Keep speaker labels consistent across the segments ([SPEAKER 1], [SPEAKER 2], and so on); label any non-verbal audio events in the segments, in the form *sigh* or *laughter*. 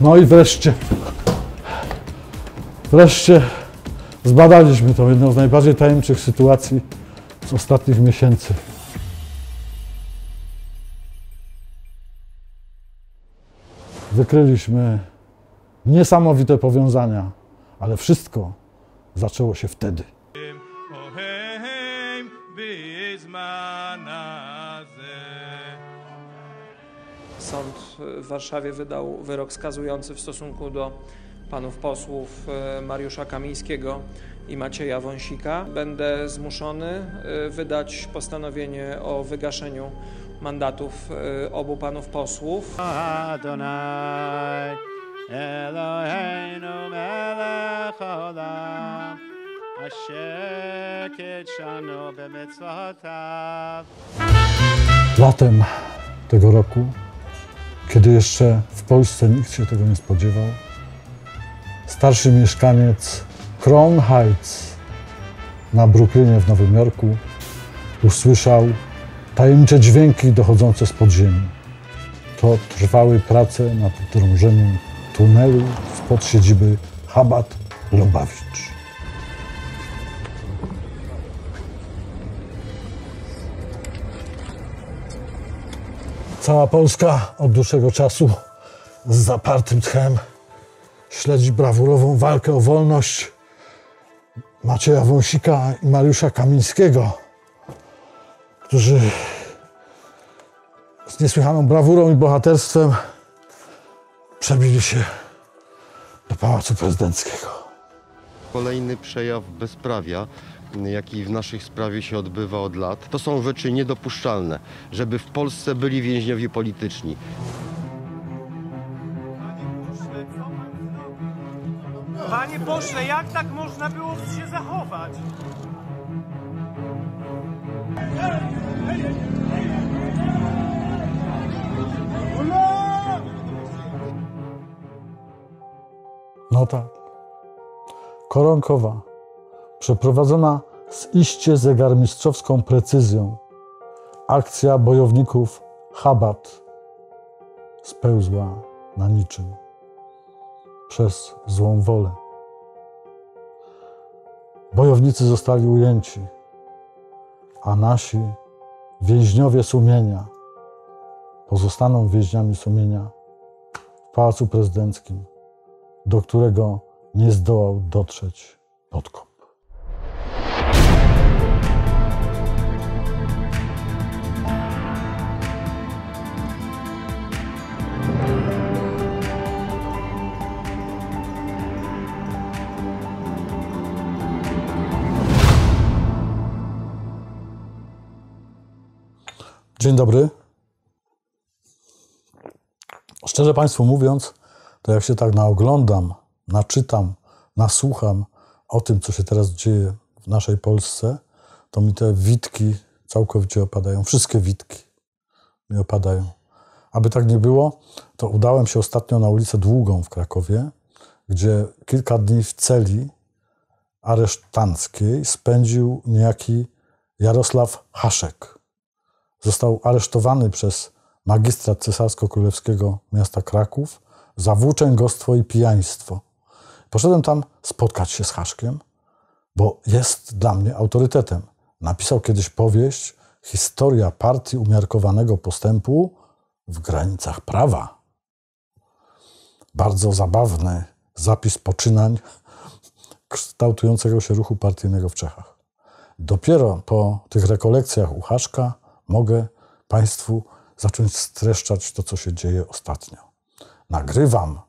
[SPEAKER 1] No i wreszcie, wreszcie zbadaliśmy tą jedną z najbardziej tajemniczych sytuacji z ostatnich miesięcy. Wykryliśmy niesamowite powiązania, ale wszystko zaczęło się wtedy. sąd w Warszawie wydał wyrok skazujący w stosunku do panów posłów e, Mariusza Kamińskiego i Macieja Wąsika. Będę zmuszony e, wydać postanowienie o wygaszeniu mandatów e, obu panów posłów. Latem tego roku kiedy jeszcze w Polsce nikt się tego nie spodziewał. Starszy mieszkaniec Crown Heights na Brooklynie w Nowym Jorku usłyszał tajemnicze dźwięki dochodzące z podziemi. To trwały prace nad drążeniem tunelu spod siedziby Habat Lobawicz. cała Polska od dłuższego czasu z zapartym tchem śledzi brawurową walkę o wolność Macieja Wąsika i Mariusza Kamińskiego, którzy z niesłychaną brawurą i bohaterstwem przebili się do Pałacu Prezydenckiego. Kolejny przejaw bezprawia jaki w naszej sprawie się odbywa od lat, to są rzeczy niedopuszczalne, żeby w Polsce byli więźniowie polityczni. Panie pośle, jak tak można było się zachować? Nota koronkowa przeprowadzona z iście zegarmistrzowską precyzją. Akcja bojowników Chabad spełzła na niczym przez złą wolę. Bojownicy zostali ujęci, a nasi więźniowie sumienia pozostaną więźniami sumienia w Pałacu Prezydenckim, do którego nie zdołał dotrzeć podkop. Dzień dobry. Szczerze Państwu mówiąc, to jak się tak naoglądam, naczytam, nasłucham o tym, co się teraz dzieje w naszej Polsce, to mi te witki całkowicie opadają. Wszystkie witki mi opadają. Aby tak nie było, to udałem się ostatnio na ulicę Długą w Krakowie, gdzie kilka dni w celi aresztanckiej spędził niejaki Jarosław Haszek Został aresztowany przez magistrat cesarsko-królewskiego miasta Kraków za włóczęgostwo i pijaństwo. Poszedłem tam spotkać się z Haszkiem, bo jest dla mnie autorytetem. Napisał kiedyś powieść Historia partii umiarkowanego postępu w granicach prawa. Bardzo zabawny zapis poczynań kształtującego się ruchu partyjnego w Czechach. Dopiero po tych rekolekcjach u Haszka mogę Państwu zacząć streszczać to, co się dzieje ostatnio. Nagrywam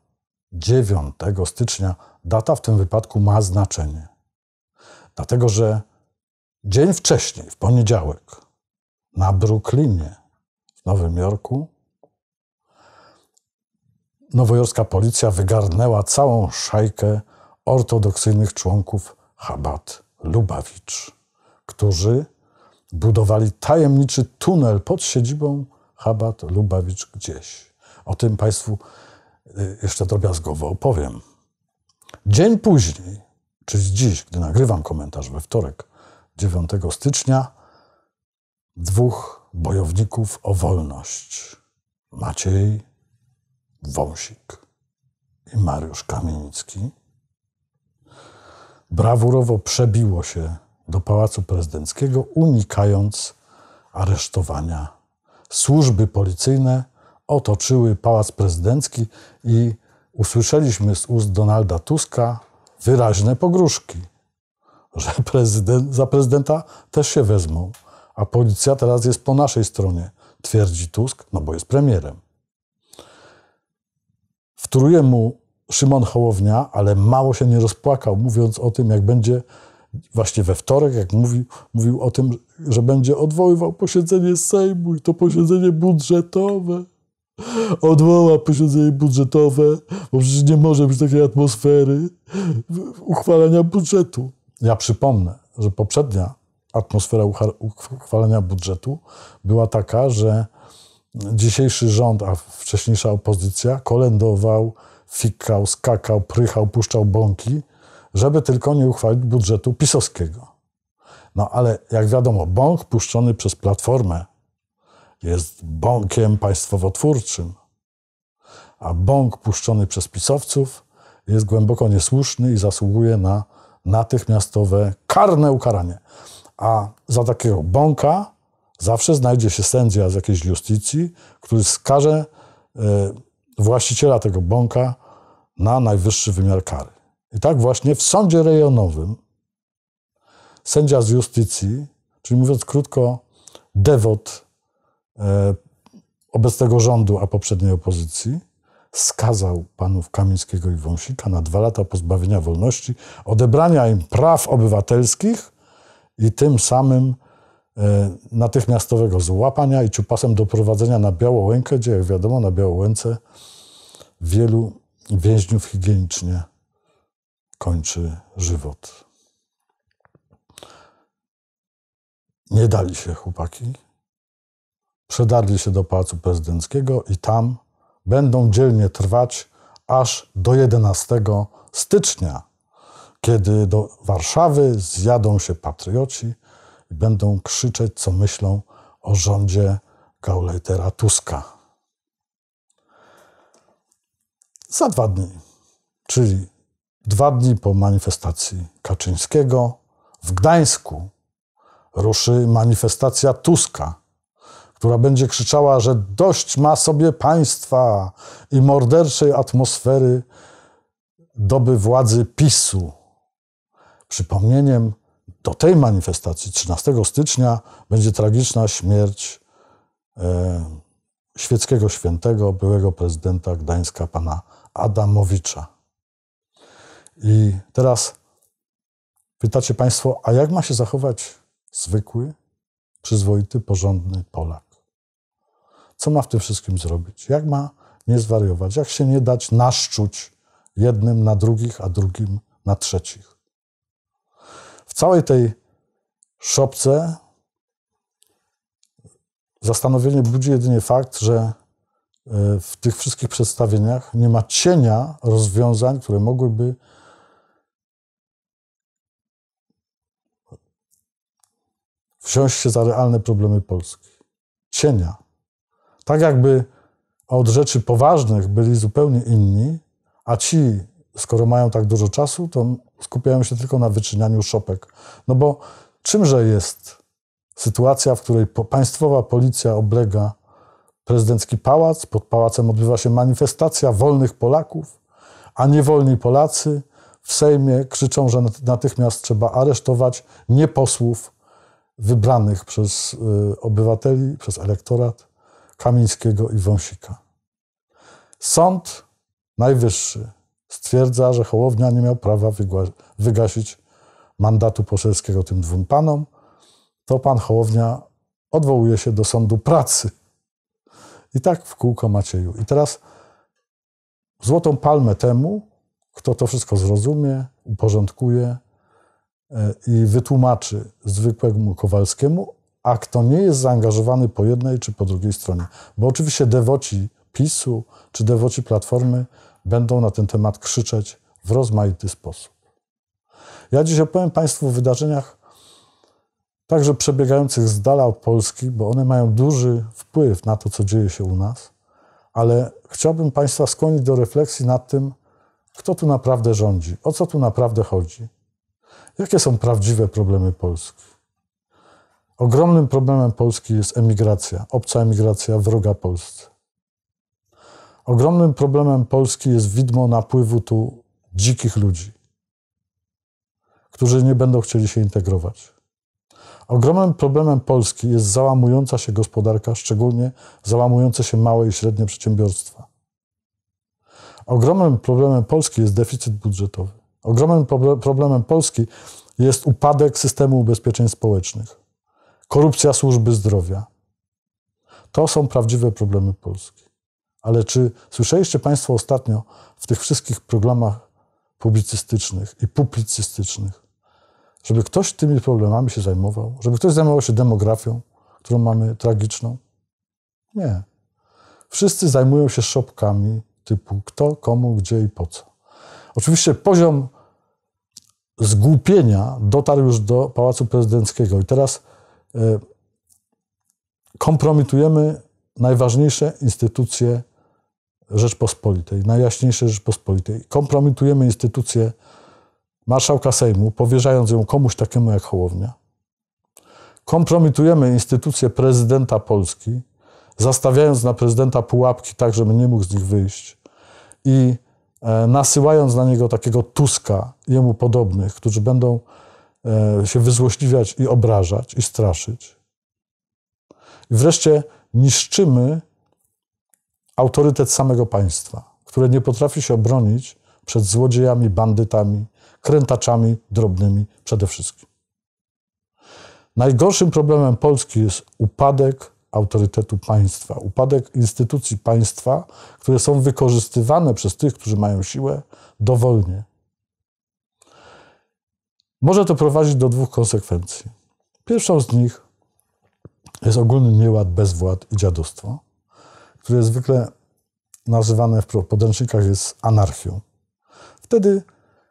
[SPEAKER 1] 9 stycznia. Data w tym wypadku ma znaczenie, dlatego że dzień wcześniej, w poniedziałek, na Brooklynie w Nowym Jorku, nowojorska policja wygarnęła całą szajkę ortodoksyjnych członków Chabad Lubawicz, którzy budowali tajemniczy tunel pod siedzibą Habat Lubawicz gdzieś. O tym Państwu y, jeszcze drobiazgowo opowiem. Dzień później, czyli dziś, gdy nagrywam komentarz we wtorek, 9 stycznia, dwóch bojowników o wolność. Maciej Wąsik i Mariusz Kamienicki brawurowo przebiło się do Pałacu Prezydenckiego, unikając aresztowania. Służby policyjne otoczyły Pałac Prezydencki i usłyszeliśmy z ust Donalda Tuska wyraźne pogróżki, że za prezydenta też się wezmą, a policja teraz jest po naszej stronie, twierdzi Tusk, no bo jest premierem. Wtóruje mu Szymon Hołownia, ale mało się nie rozpłakał, mówiąc o tym, jak będzie właśnie we wtorek, jak mówił, mówił o tym, że będzie odwoływał posiedzenie Sejmu i to posiedzenie budżetowe. Odwoła posiedzenie budżetowe, bo przecież nie może być takiej atmosfery uchwalania budżetu. Ja przypomnę, że poprzednia atmosfera uchwalania budżetu była taka, że dzisiejszy rząd, a wcześniejsza opozycja kolendował, fikał, skakał, prychał, puszczał bąki – żeby tylko nie uchwalić budżetu pisowskiego. No ale jak wiadomo, bąk puszczony przez Platformę jest bąkiem państwowotwórczym, a bąk puszczony przez pisowców jest głęboko niesłuszny i zasługuje na natychmiastowe karne ukaranie. A za takiego bąka zawsze znajdzie się sędzia z jakiejś justycji, który skaże y, właściciela tego bąka na najwyższy wymiar kary. I tak właśnie w sądzie rejonowym sędzia z justycji, czyli mówiąc krótko, dewot e, obecnego rządu, a poprzedniej opozycji, skazał panów Kamińskiego i Wąsika na dwa lata pozbawienia wolności, odebrania im praw obywatelskich i tym samym e, natychmiastowego złapania i ciupasem doprowadzenia na Łękę, gdzie jak wiadomo na Łęce wielu więźniów higienicznie kończy żywot. Nie dali się chłopaki. Przedarli się do Pałacu Prezydenckiego i tam będą dzielnie trwać aż do 11 stycznia, kiedy do Warszawy zjadą się patrioci i będą krzyczeć, co myślą o rządzie Gauleitera Tuska. Za dwa dni, czyli Dwa dni po manifestacji Kaczyńskiego w Gdańsku ruszy manifestacja Tuska, która będzie krzyczała, że dość ma sobie państwa i morderczej atmosfery doby władzy PiSu. Przypomnieniem do tej manifestacji 13 stycznia będzie tragiczna śmierć e, świeckiego świętego, byłego prezydenta Gdańska, pana Adamowicza. I teraz pytacie Państwo, a jak ma się zachować zwykły, przyzwoity, porządny Polak? Co ma w tym wszystkim zrobić? Jak ma nie zwariować? Jak się nie dać naszczuć jednym na drugich, a drugim na trzecich? W całej tej szopce zastanowienie budzi jedynie fakt, że e, w tych wszystkich przedstawieniach nie ma cienia rozwiązań, które mogłyby wziąć się za realne problemy Polski. Cienia. Tak jakby od rzeczy poważnych byli zupełnie inni, a ci, skoro mają tak dużo czasu, to skupiają się tylko na wyczynianiu szopek. No bo czymże jest sytuacja, w której państwowa policja oblega prezydencki pałac, pod pałacem odbywa się manifestacja wolnych Polaków, a niewolni Polacy w Sejmie krzyczą, że natychmiast trzeba aresztować nieposłów wybranych przez y, obywateli, przez elektorat Kamińskiego i Wąsika. Sąd Najwyższy stwierdza, że Hołownia nie miał prawa wygasić mandatu poselskiego tym dwóm panom. To pan Hołownia odwołuje się do sądu pracy. I tak w kółko Macieju. I teraz złotą palmę temu, kto to wszystko zrozumie, uporządkuje, i wytłumaczy zwykłemu Kowalskiemu, a kto nie jest zaangażowany po jednej czy po drugiej stronie. Bo oczywiście dewoci PiSu czy dewoci Platformy będą na ten temat krzyczeć w rozmaity sposób. Ja dziś opowiem Państwu o wydarzeniach także przebiegających z dala od Polski, bo one mają duży wpływ na to, co dzieje się u nas, ale chciałbym Państwa skłonić do refleksji nad tym, kto tu naprawdę rządzi, o co tu naprawdę chodzi Jakie są prawdziwe problemy Polski? Ogromnym problemem Polski jest emigracja, obca emigracja wroga Polsce. Ogromnym problemem Polski jest widmo napływu tu dzikich ludzi, którzy nie będą chcieli się integrować. Ogromnym problemem Polski jest załamująca się gospodarka, szczególnie załamujące się małe i średnie przedsiębiorstwa. Ogromnym problemem Polski jest deficyt budżetowy. Ogromnym problemem Polski jest upadek systemu ubezpieczeń społecznych, korupcja służby zdrowia. To są prawdziwe problemy Polski. Ale czy słyszeliście Państwo ostatnio w tych wszystkich programach publicystycznych i publicystycznych, żeby ktoś tymi problemami się zajmował, żeby ktoś zajmował się demografią, którą mamy tragiczną? Nie. Wszyscy zajmują się szopkami typu kto, komu, gdzie i po co. Oczywiście poziom zgłupienia dotarł już do Pałacu Prezydenckiego i teraz e, kompromitujemy najważniejsze instytucje Rzeczpospolitej, najjaśniejsze Rzeczpospolitej. Kompromitujemy instytucję marszałka Sejmu, powierzając ją komuś takiemu jak Hołownia. Kompromitujemy instytucję prezydenta Polski, zastawiając na prezydenta pułapki tak, żeby nie mógł z nich wyjść. I E, nasyłając na niego takiego Tuska, jemu podobnych, którzy będą e, się wyzłośliwiać i obrażać i straszyć. I wreszcie niszczymy autorytet samego państwa, które nie potrafi się obronić przed złodziejami, bandytami, krętaczami drobnymi przede wszystkim. Najgorszym problemem Polski jest upadek autorytetu państwa, upadek instytucji państwa, które są wykorzystywane przez tych, którzy mają siłę, dowolnie. Może to prowadzić do dwóch konsekwencji. Pierwszą z nich jest ogólny nieład, bezwład i dziadostwo, które zwykle nazywane w podręcznikach jest anarchią. Wtedy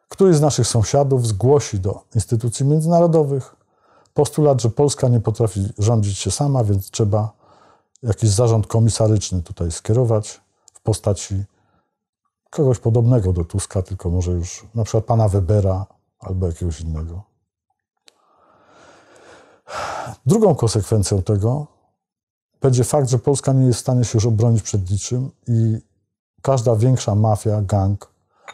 [SPEAKER 1] któryś z naszych sąsiadów zgłosi do instytucji międzynarodowych postulat, że Polska nie potrafi rządzić się sama, więc trzeba jakiś zarząd komisaryczny tutaj skierować w postaci kogoś podobnego do Tuska, tylko może już na przykład pana Webera albo jakiegoś innego. Drugą konsekwencją tego będzie fakt, że Polska nie jest w stanie się już obronić przed niczym i każda większa mafia, gang,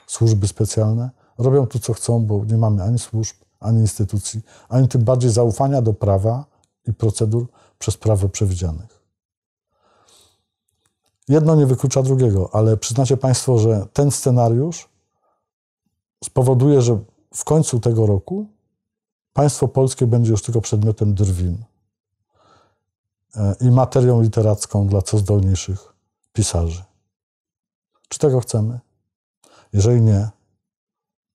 [SPEAKER 1] służby specjalne robią to, co chcą, bo nie mamy ani służb, ani instytucji, ani tym bardziej zaufania do prawa i procedur przez prawo przewidzianych. Jedno nie wyklucza drugiego, ale przyznacie Państwo, że ten scenariusz spowoduje, że w końcu tego roku państwo polskie będzie już tylko przedmiotem drwin e, i materią literacką dla co zdolniejszych pisarzy. Czy tego chcemy? Jeżeli nie,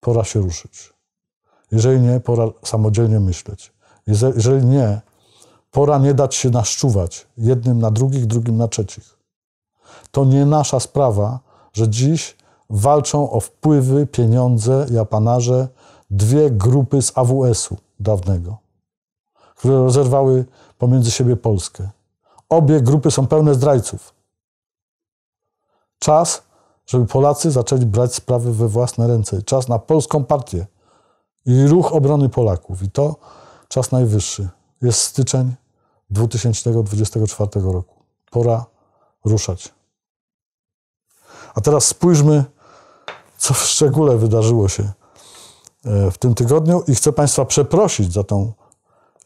[SPEAKER 1] pora się ruszyć. Jeżeli nie, pora samodzielnie myśleć. Jeżeli nie, pora nie dać się naszczuwać jednym na drugich, drugim na trzecich. To nie nasza sprawa, że dziś walczą o wpływy, pieniądze, Japonarze dwie grupy z AWS-u dawnego, które rozerwały pomiędzy siebie Polskę. Obie grupy są pełne zdrajców. Czas, żeby Polacy zaczęli brać sprawy we własne ręce. Czas na polską partię i ruch obrony Polaków. I to czas najwyższy. Jest styczeń 2024 roku. Pora ruszać. A teraz spójrzmy, co w szczególe wydarzyło się e, w tym tygodniu i chcę Państwa przeprosić za tą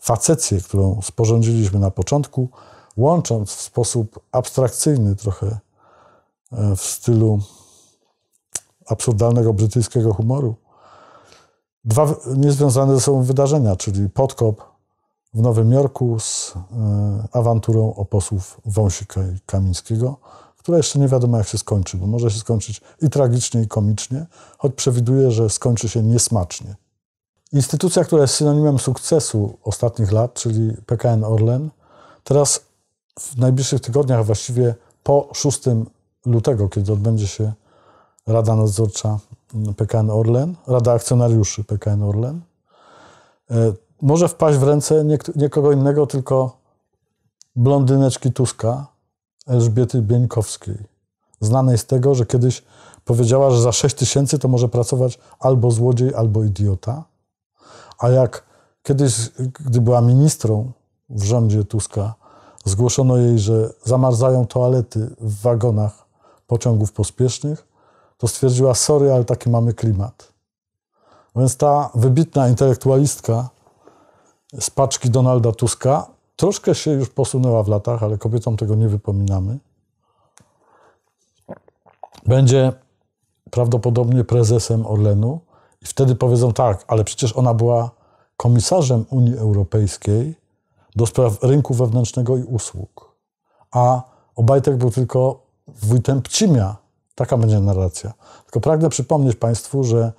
[SPEAKER 1] facecję, którą sporządziliśmy na początku, łącząc w sposób abstrakcyjny, trochę e, w stylu absurdalnego brytyjskiego humoru, dwa niezwiązane ze sobą wydarzenia, czyli podkop w Nowym Jorku z e, awanturą oposłów Wąsika i Kamińskiego, która jeszcze nie wiadomo jak się skończy, bo może się skończyć i tragicznie, i komicznie, choć przewiduje, że skończy się niesmacznie. Instytucja, która jest synonimem sukcesu ostatnich lat, czyli PKN Orlen, teraz w najbliższych tygodniach, właściwie po 6 lutego, kiedy odbędzie się Rada Nadzorcza PKN Orlen, Rada Akcjonariuszy PKN Orlen, e, może wpaść w ręce niekogo nie innego, tylko blondyneczki Tuska, Elżbiety Bieńkowskiej, znanej z tego, że kiedyś powiedziała, że za 6 tysięcy to może pracować albo złodziej, albo idiota. A jak kiedyś, gdy była ministrą w rządzie Tuska, zgłoszono jej, że zamarzają toalety w wagonach pociągów pospiesznych, to stwierdziła, sorry, ale taki mamy klimat. No więc ta wybitna intelektualistka z paczki Donalda Tuska troszkę się już posunęła w latach, ale kobietom tego nie wypominamy. Będzie prawdopodobnie prezesem Orlenu i wtedy powiedzą tak, ale przecież ona była komisarzem Unii Europejskiej do spraw rynku wewnętrznego i usług, a Obajtek był tylko wójtem Pcimia, Taka będzie narracja. Tylko pragnę przypomnieć Państwu, że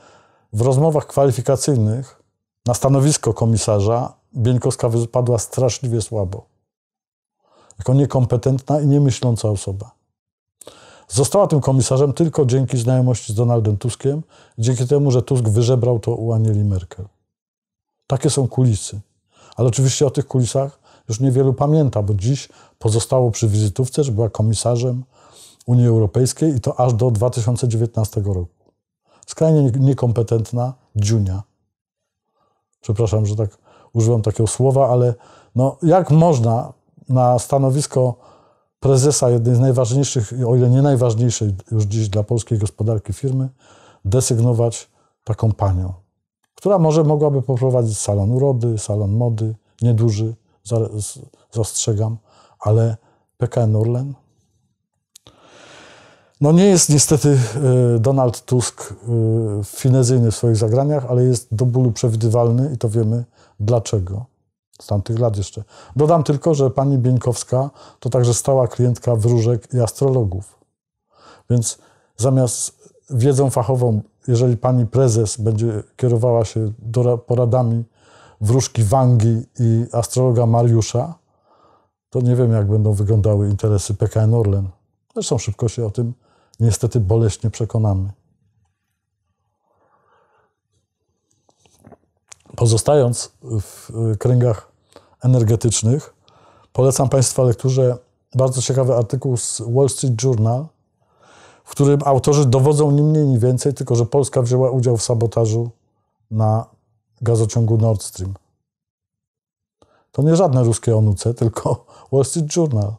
[SPEAKER 1] w rozmowach kwalifikacyjnych na stanowisko komisarza Bieńkowska wypadła straszliwie słabo. Jako niekompetentna i niemyśląca osoba. Została tym komisarzem tylko dzięki znajomości z Donaldem Tuskiem, dzięki temu, że Tusk wyżebrał to u Anieli Merkel. Takie są kulisy. Ale oczywiście o tych kulisach już niewielu pamięta, bo dziś pozostało przy wizytówce, że była komisarzem Unii Europejskiej i to aż do 2019 roku. Skrajnie niekompetentna dziunia. Przepraszam, że tak użyłam takiego słowa, ale no, jak można na stanowisko prezesa jednej z najważniejszych, o ile nie najważniejszej już dziś dla polskiej gospodarki firmy, desygnować taką panią, która może mogłaby poprowadzić salon urody, salon mody, nieduży, zastrzegam, ale PKN Orlen no nie jest niestety e, Donald Tusk e, finezyjny w swoich zagraniach, ale jest do bólu przewidywalny i to wiemy dlaczego. Z tamtych lat jeszcze. Dodam tylko, że pani Bieńkowska to także stała klientka wróżek i astrologów. Więc zamiast wiedzą fachową, jeżeli pani prezes będzie kierowała się poradami wróżki Wangi i astrologa Mariusza, to nie wiem, jak będą wyglądały interesy PKN Orlen. Zresztą szybko się o tym niestety boleśnie przekonamy. Pozostając w y, kręgach energetycznych, polecam Państwa lekturze bardzo ciekawy artykuł z Wall Street Journal, w którym autorzy dowodzą ni mniej, ni więcej, tylko że Polska wzięła udział w sabotażu na gazociągu Nord Stream. To nie żadne ruskie onuce, tylko Wall Street Journal.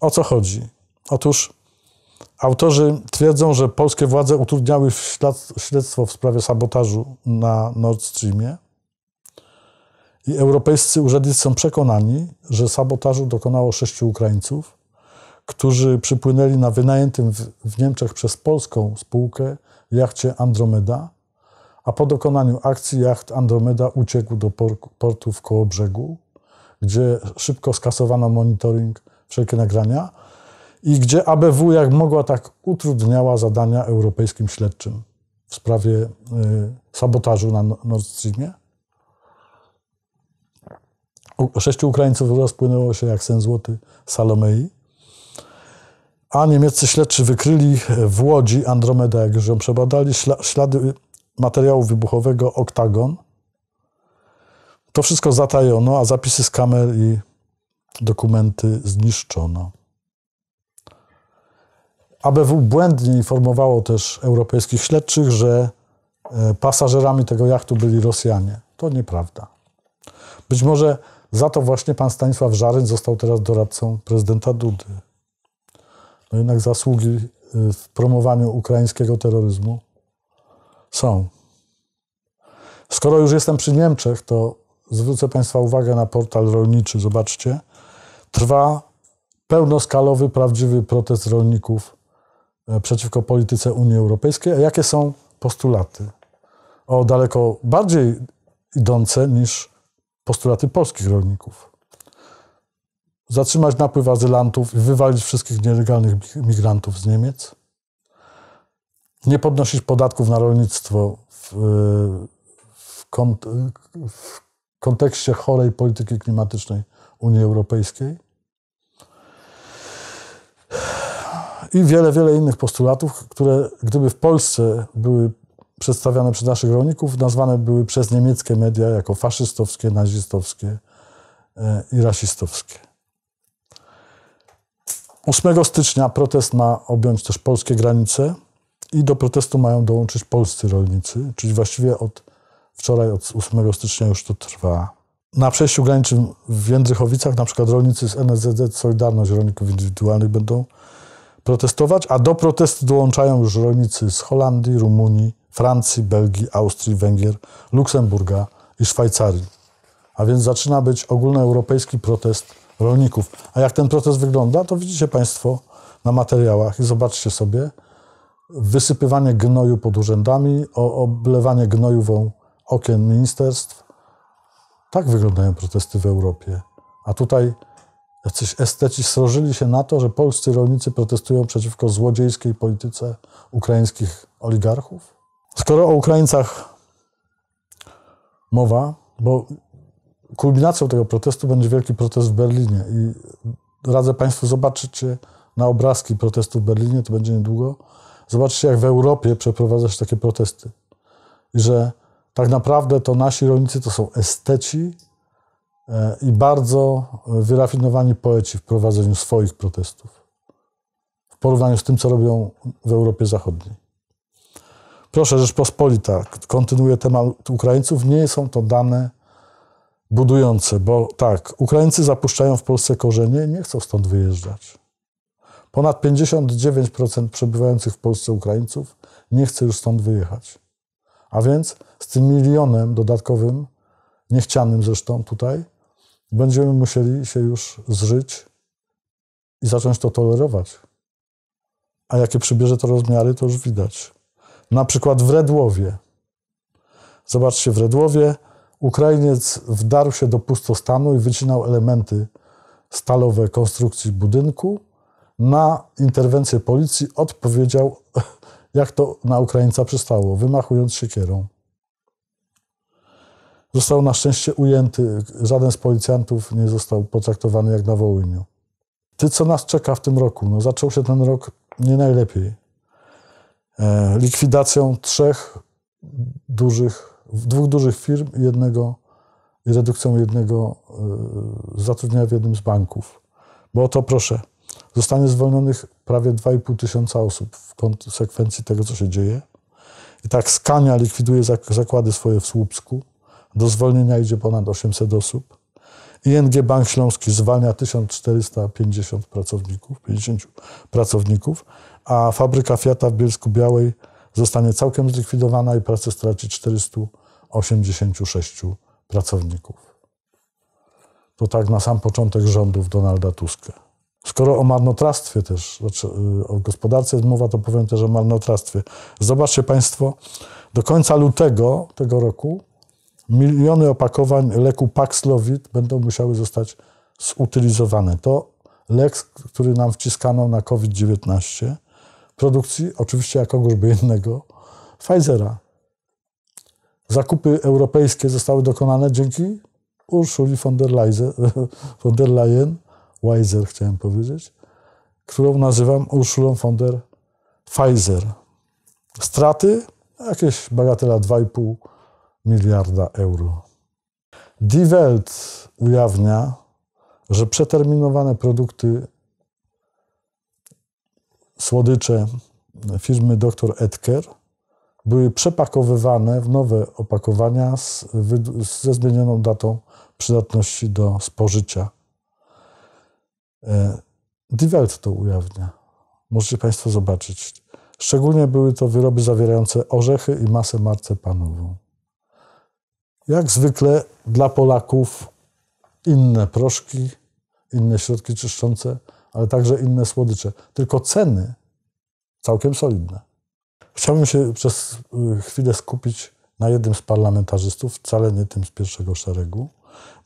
[SPEAKER 1] O co chodzi? Otóż Autorzy twierdzą, że polskie władze utrudniały śledztwo w sprawie sabotażu na Nord Streamie i europejscy urzędnicy są przekonani, że sabotażu dokonało sześciu Ukraińców, którzy przypłynęli na wynajętym w Niemczech przez polską spółkę jachcie Andromeda, a po dokonaniu akcji jacht Andromeda uciekł do portu w Kołobrzegu, gdzie szybko skasowano monitoring wszelkie nagrania, i gdzie ABW jak mogła tak utrudniała zadania europejskim śledczym w sprawie y, sabotażu na Nord Streamie. U, sześciu Ukraińców rozpłynęło się jak sen złoty Salomei. A niemieccy śledczy wykryli w Łodzi Andromedę, jak już ją przebadali, ślady materiału wybuchowego Oktagon. To wszystko zatajono, a zapisy z kamer i dokumenty zniszczono. ABW błędnie informowało też europejskich śledczych, że e, pasażerami tego jachtu byli Rosjanie. To nieprawda. Być może za to właśnie pan Stanisław Żaryn został teraz doradcą prezydenta Dudy. No jednak zasługi e, w promowaniu ukraińskiego terroryzmu są. Skoro już jestem przy Niemczech, to zwrócę Państwa uwagę na portal rolniczy. Zobaczcie, trwa pełnoskalowy, prawdziwy protest rolników E, przeciwko polityce Unii Europejskiej, a jakie są postulaty? O daleko bardziej idące niż postulaty polskich rolników. Zatrzymać napływ azylantów i wywalić wszystkich nielegalnych migrantów z Niemiec. Nie podnosić podatków na rolnictwo w, e, w, kont w kontekście chorej polityki klimatycznej Unii Europejskiej. i wiele, wiele innych postulatów, które gdyby w Polsce były przedstawiane przez naszych rolników, nazwane były przez niemieckie media jako faszystowskie, nazistowskie e, i rasistowskie. 8 stycznia protest ma objąć też polskie granice i do protestu mają dołączyć polscy rolnicy, czyli właściwie od wczoraj, od 8 stycznia już to trwa. Na przejściu granicznym w Jędrychowicach na przykład rolnicy z NSZZ Solidarność Rolników Indywidualnych będą protestować, a do protestu dołączają już rolnicy z Holandii, Rumunii, Francji, Belgii, Austrii, Węgier, Luksemburga i Szwajcarii. A więc zaczyna być ogólnoeuropejski protest rolników. A jak ten protest wygląda, to widzicie Państwo na materiałach i zobaczcie sobie wysypywanie gnoju pod urzędami, oblewanie gnojową okien ministerstw. Tak wyglądają protesty w Europie. A tutaj Jacyś esteci srożyli się na to, że polscy rolnicy protestują przeciwko złodziejskiej polityce ukraińskich oligarchów? Skoro o Ukraińcach mowa, bo kulminacją tego protestu będzie wielki protest w Berlinie i radzę Państwu zobaczyć na obrazki protestu w Berlinie, to będzie niedługo. Zobaczcie, jak w Europie przeprowadza się takie protesty. I że tak naprawdę to nasi rolnicy to są esteci, E, i bardzo e, wyrafinowani poeci w prowadzeniu swoich protestów w porównaniu z tym, co robią w Europie Zachodniej. Proszę, Rzeczpospolita kontynuuje temat Ukraińców. Nie są to dane budujące, bo tak, Ukraińcy zapuszczają w Polsce korzenie i nie chcą stąd wyjeżdżać. Ponad 59% przebywających w Polsce Ukraińców nie chce już stąd wyjechać. A więc z tym milionem dodatkowym, niechcianym zresztą tutaj, będziemy musieli się już zżyć i zacząć to tolerować. A jakie przybierze to rozmiary, to już widać. Na przykład w Redłowie. Zobaczcie, w Redłowie Ukrainiec wdarł się do pustostanu i wycinał elementy stalowe konstrukcji budynku. Na interwencję policji odpowiedział, *laughs* jak to na Ukraińca przystało, wymachując siekierą. Został na szczęście ujęty. Żaden z policjantów nie został potraktowany jak na Wołyniu. Ty, co nas czeka w tym roku? No, zaczął się ten rok nie najlepiej. E, likwidacją trzech dużych, dwóch dużych firm i jednego i redukcją jednego y, zatrudnienia w jednym z banków. Bo o to proszę, zostanie zwolnionych prawie 2,5 tysiąca osób w konsekwencji tego, co się dzieje. I tak Skania likwiduje zakłady swoje w Słupsku. Do zwolnienia idzie ponad 800 osób. ING Bank Śląski zwalnia 1450 pracowników, 50 pracowników, a fabryka Fiata w Bielsku Białej zostanie całkiem zlikwidowana i pracę straci 486 pracowników. To tak na sam początek rządów Donalda Tuska. Skoro o marnotrawstwie też, znaczy, y, o gospodarce jest mowa, to powiem też o marnotrawstwie. Zobaczcie Państwo, do końca lutego tego roku miliony opakowań leku Paxlovid będą musiały zostać zutylizowane. To lek, który nam wciskano na COVID-19, produkcji oczywiście jakogoś innego, Pfizera. Zakupy europejskie zostały dokonane dzięki Urszuli von der, Leise, *laughs* von der Leyen, Weiser chciałem powiedzieć, którą nazywam Urszulą von der Pfizer. Straty jakieś bagatela 2,5 miliarda euro. Die Welt ujawnia, że przeterminowane produkty, słodycze firmy dr Edker były przepakowywane w nowe opakowania z, ze zmienioną datą przydatności do spożycia. E, Die Welt to ujawnia. Możecie Państwo zobaczyć. Szczególnie były to wyroby zawierające orzechy i masę marcepanową. Jak zwykle dla Polaków inne proszki, inne środki czyszczące, ale także inne słodycze. Tylko ceny całkiem solidne. Chciałbym się przez y, chwilę skupić na jednym z parlamentarzystów, wcale nie tym z pierwszego szeregu,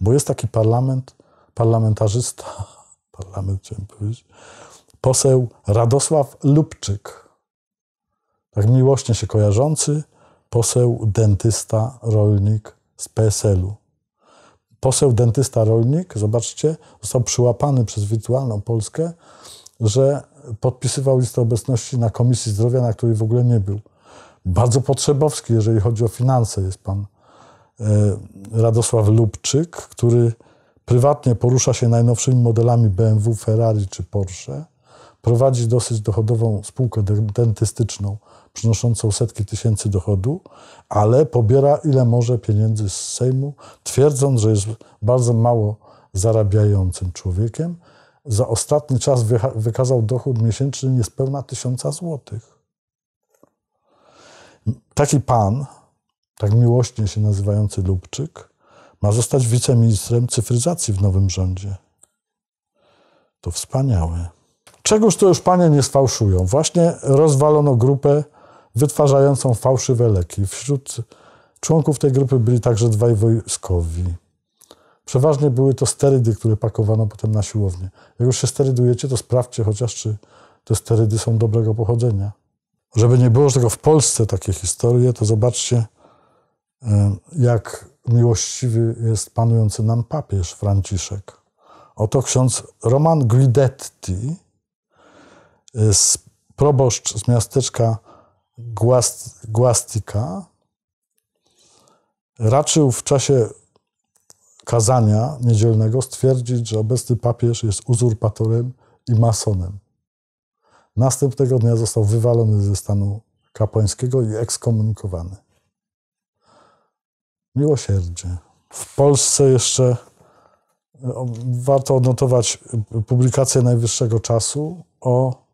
[SPEAKER 1] bo jest taki parlament, parlamentarzysta, *laughs* parlament chciałem powiedzieć, poseł Radosław Lubczyk. Tak miłośnie się kojarzący, poseł, dentysta, rolnik, z PSL-u. Poseł dentysta rolnik, zobaczcie, został przyłapany przez wirtualną Polskę, że podpisywał listę obecności na Komisji Zdrowia, na której w ogóle nie był. Bardzo potrzebowski, jeżeli chodzi o finanse, jest pan e, Radosław Lubczyk, który prywatnie porusza się najnowszymi modelami BMW, Ferrari czy Porsche, prowadzi dosyć dochodową spółkę dentystyczną przynoszącą setki tysięcy dochodu, ale pobiera ile może pieniędzy z Sejmu, twierdząc, że jest bardzo mało zarabiającym człowiekiem. Za ostatni czas wykazał dochód miesięczny niespełna tysiąca złotych. Taki pan, tak miłośnie się nazywający Lubczyk, ma zostać wiceministrem cyfryzacji w nowym rządzie. To wspaniałe. Czegoż to już panie nie sfałszują? Właśnie rozwalono grupę wytwarzającą fałszywe leki. Wśród członków tej grupy byli także dwaj wojskowi. Przeważnie były to sterydy, które pakowano potem na siłownię. Jak już się sterydujecie, to sprawdźcie chociaż, czy te sterydy są dobrego pochodzenia. Żeby nie było tego w Polsce takie historie, to zobaczcie, e, jak miłościwy jest panujący nam papież Franciszek. Oto ksiądz Roman Guidetti, e, proboszcz z miasteczka Głast, Głastika raczył w czasie kazania niedzielnego stwierdzić, że obecny papież jest uzurpatorem i masonem. Następnego dnia został wywalony ze stanu kapłańskiego i ekskomunikowany. Miłosierdzie. W Polsce jeszcze e, warto odnotować publikację najwyższego czasu o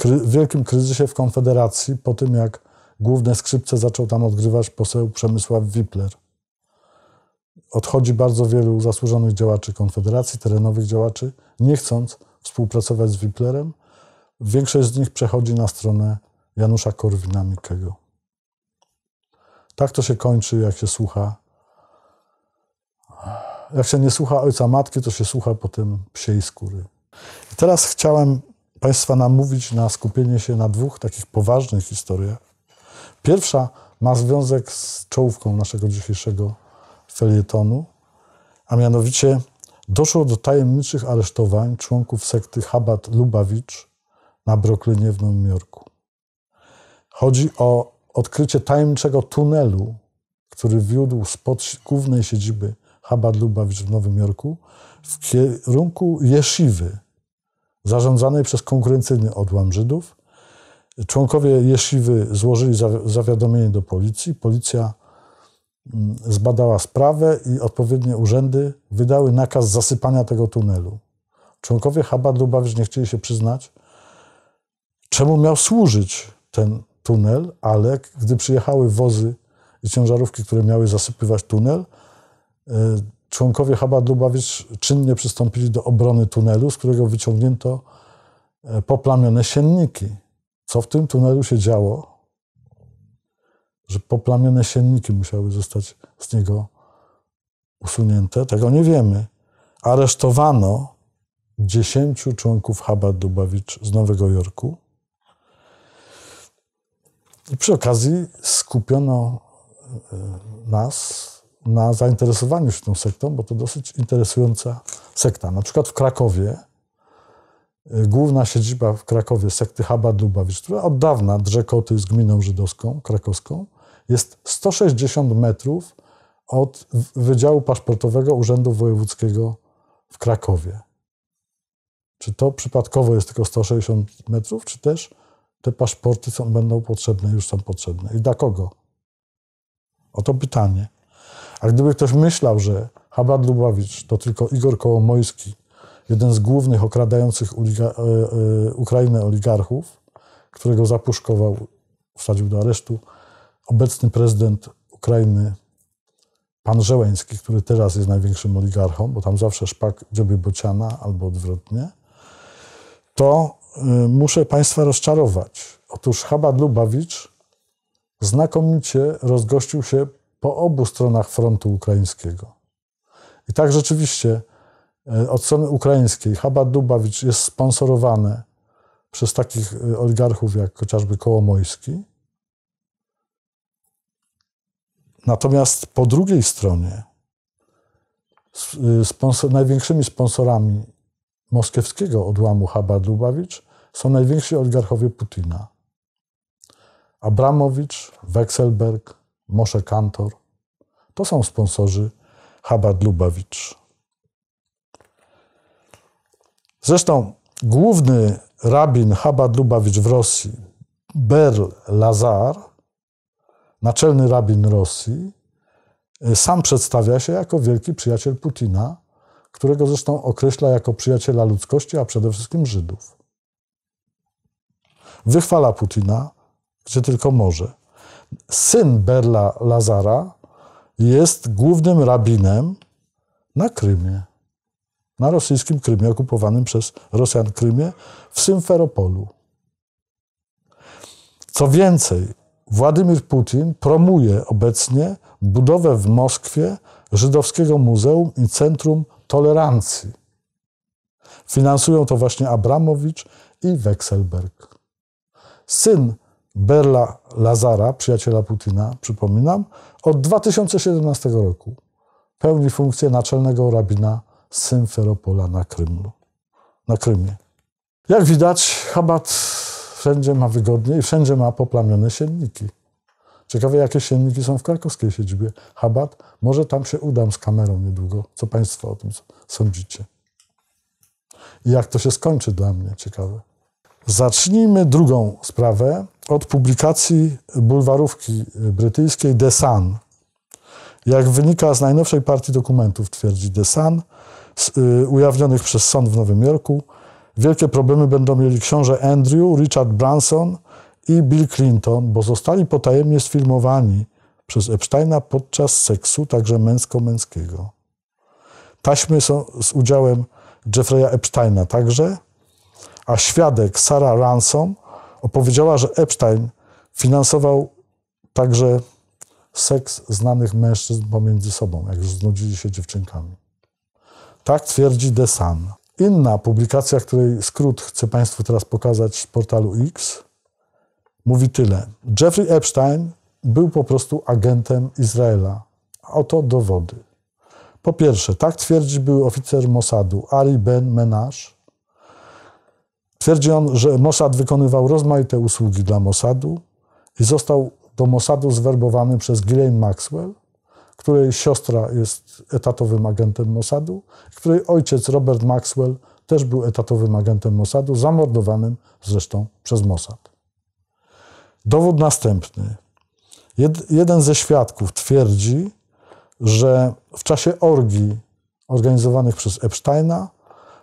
[SPEAKER 1] kry, wielkim kryzysie w Konfederacji po tym, jak główne skrzypce zaczął tam odgrywać poseł Przemysław Wipler. Odchodzi bardzo wielu zasłużonych działaczy Konfederacji, terenowych działaczy, nie chcąc współpracować z Wiplerem. Większość z nich przechodzi na stronę Janusza Korwina-Mikkego. Tak to się kończy, jak się słucha. Jak się nie słucha ojca matki, to się słucha potem psiej skóry. I teraz chciałem Państwa namówić na skupienie się na dwóch takich poważnych historiach. Pierwsza ma związek z czołówką naszego dzisiejszego felietonu, a mianowicie doszło do tajemniczych aresztowań członków sekty Chabad Lubawicz na Brooklynie w Nowym Jorku. Chodzi o odkrycie tajemniczego tunelu, który wiódł spod głównej siedziby Chabad Lubawicz w Nowym Jorku w kierunku Jeszywy, zarządzanej przez konkurencyjny odłam Żydów. Członkowie Jesiwy złożyli zawiadomienie do policji. Policja mm, zbadała sprawę i odpowiednie urzędy wydały nakaz zasypania tego tunelu. Członkowie Chabad Lubawicz nie chcieli się przyznać, czemu miał służyć ten tunel, ale gdy przyjechały wozy i ciężarówki, które miały zasypywać tunel, e, członkowie Chabad Lubawicz czynnie przystąpili do obrony tunelu, z którego wyciągnięto e, poplamione sienniki. Co w tym tunelu się działo, że poplamione sienniki musiały zostać z niego usunięte, tego nie wiemy. Aresztowano dziesięciu członków Chabad Lubawicz z Nowego Jorku i przy okazji skupiono e, e, nas na zainteresowaniu się tą sektą, bo to dosyć interesująca sekta. Na przykład w Krakowie, y, główna siedziba w Krakowie sekty Chabad-Lubawicz, która od dawna drze koty z gminą żydowską, krakowską, jest 160 metrów od Wydziału Paszportowego Urzędu Wojewódzkiego w Krakowie. Czy to przypadkowo jest tylko 160 metrów, czy też te paszporty są, będą potrzebne, już są potrzebne? I dla kogo? Oto pytanie. Ale gdyby ktoś myślał, że Chabad Lubawicz to tylko Igor Kołomojski, jeden z głównych okradających oliga e, e, Ukrainę oligarchów, którego zapuszkował, wsadził do aresztu, obecny prezydent Ukrainy, pan Żeleński, który teraz jest największym oligarchą, bo tam zawsze szpak dziobie bociana albo odwrotnie, to y, muszę Państwa rozczarować. Otóż Chabad Lubawicz znakomicie rozgościł się po obu stronach frontu ukraińskiego. I tak rzeczywiście e, od strony ukraińskiej Chabad Dubawicz jest sponsorowany przez takich e, oligarchów jak chociażby Kołomojski. Natomiast po drugiej stronie e, sponsor, największymi sponsorami moskiewskiego odłamu Chabad Dubawicz są najwięksi oligarchowie Putina. Abramowicz, Wexelberg, Moshe Kantor. To są sponsorzy Chabad Lubawicz. Zresztą główny rabin Chabad Lubawicz w Rosji, Berl Lazar, naczelny rabin Rosji, y, sam przedstawia się jako wielki przyjaciel Putina, którego zresztą określa jako przyjaciela ludzkości, a przede wszystkim Żydów. Wychwala Putina, gdzie tylko może syn Berla Lazara, jest głównym rabinem na Krymie, na rosyjskim Krymie, okupowanym przez Rosjan Krymie, w Symferopolu. Co więcej, Władimir Putin promuje obecnie budowę w Moskwie Żydowskiego Muzeum i Centrum Tolerancji. Finansują to właśnie Abramowicz i Wechselberg. Syn Berla Lazara, przyjaciela Putina, przypominam, od 2017 roku pełni funkcję naczelnego rabina Symferopola na Krymlu. Na Krymie. Jak widać, Chabad wszędzie ma wygodnie i wszędzie ma poplamione sienniki. Ciekawe, jakie sienniki są w krakowskiej siedzibie Chabad. Może tam się udam z kamerą niedługo. Co Państwo o tym sądzicie? I jak to się skończy dla mnie? Ciekawe. Zacznijmy drugą sprawę od publikacji bulwarówki brytyjskiej The Sun. Jak wynika z najnowszej partii dokumentów, twierdzi The Sun, y, ujawnionych przez sąd w Nowym Jorku, wielkie problemy będą mieli książę Andrew, Richard Branson i Bill Clinton, bo zostali potajemnie sfilmowani przez Epsteina podczas seksu, także męsko-męskiego. Taśmy są z udziałem Jeffrey'a Epsteina także – a świadek Sara Ransom opowiedziała, że Epstein finansował także seks znanych mężczyzn pomiędzy sobą, jak już znudzili się dziewczynkami. Tak twierdzi The Sun. Inna publikacja, której skrót chcę Państwu teraz pokazać z portalu X, mówi tyle. Jeffrey Epstein był po prostu agentem Izraela. Oto dowody. Po pierwsze, tak twierdzi był oficer Mossadu Ari Ben Menash, Twierdzi on, że Mossad wykonywał rozmaite usługi dla Mossadu i został do Mossadu zwerbowany przez Ghislaine Maxwell, której siostra jest etatowym agentem Mossadu, której ojciec Robert Maxwell też był etatowym agentem Mossadu, zamordowanym zresztą przez Mossad. Dowód następny. Jed, jeden ze świadków twierdzi, że w czasie orgii organizowanych przez Epsteina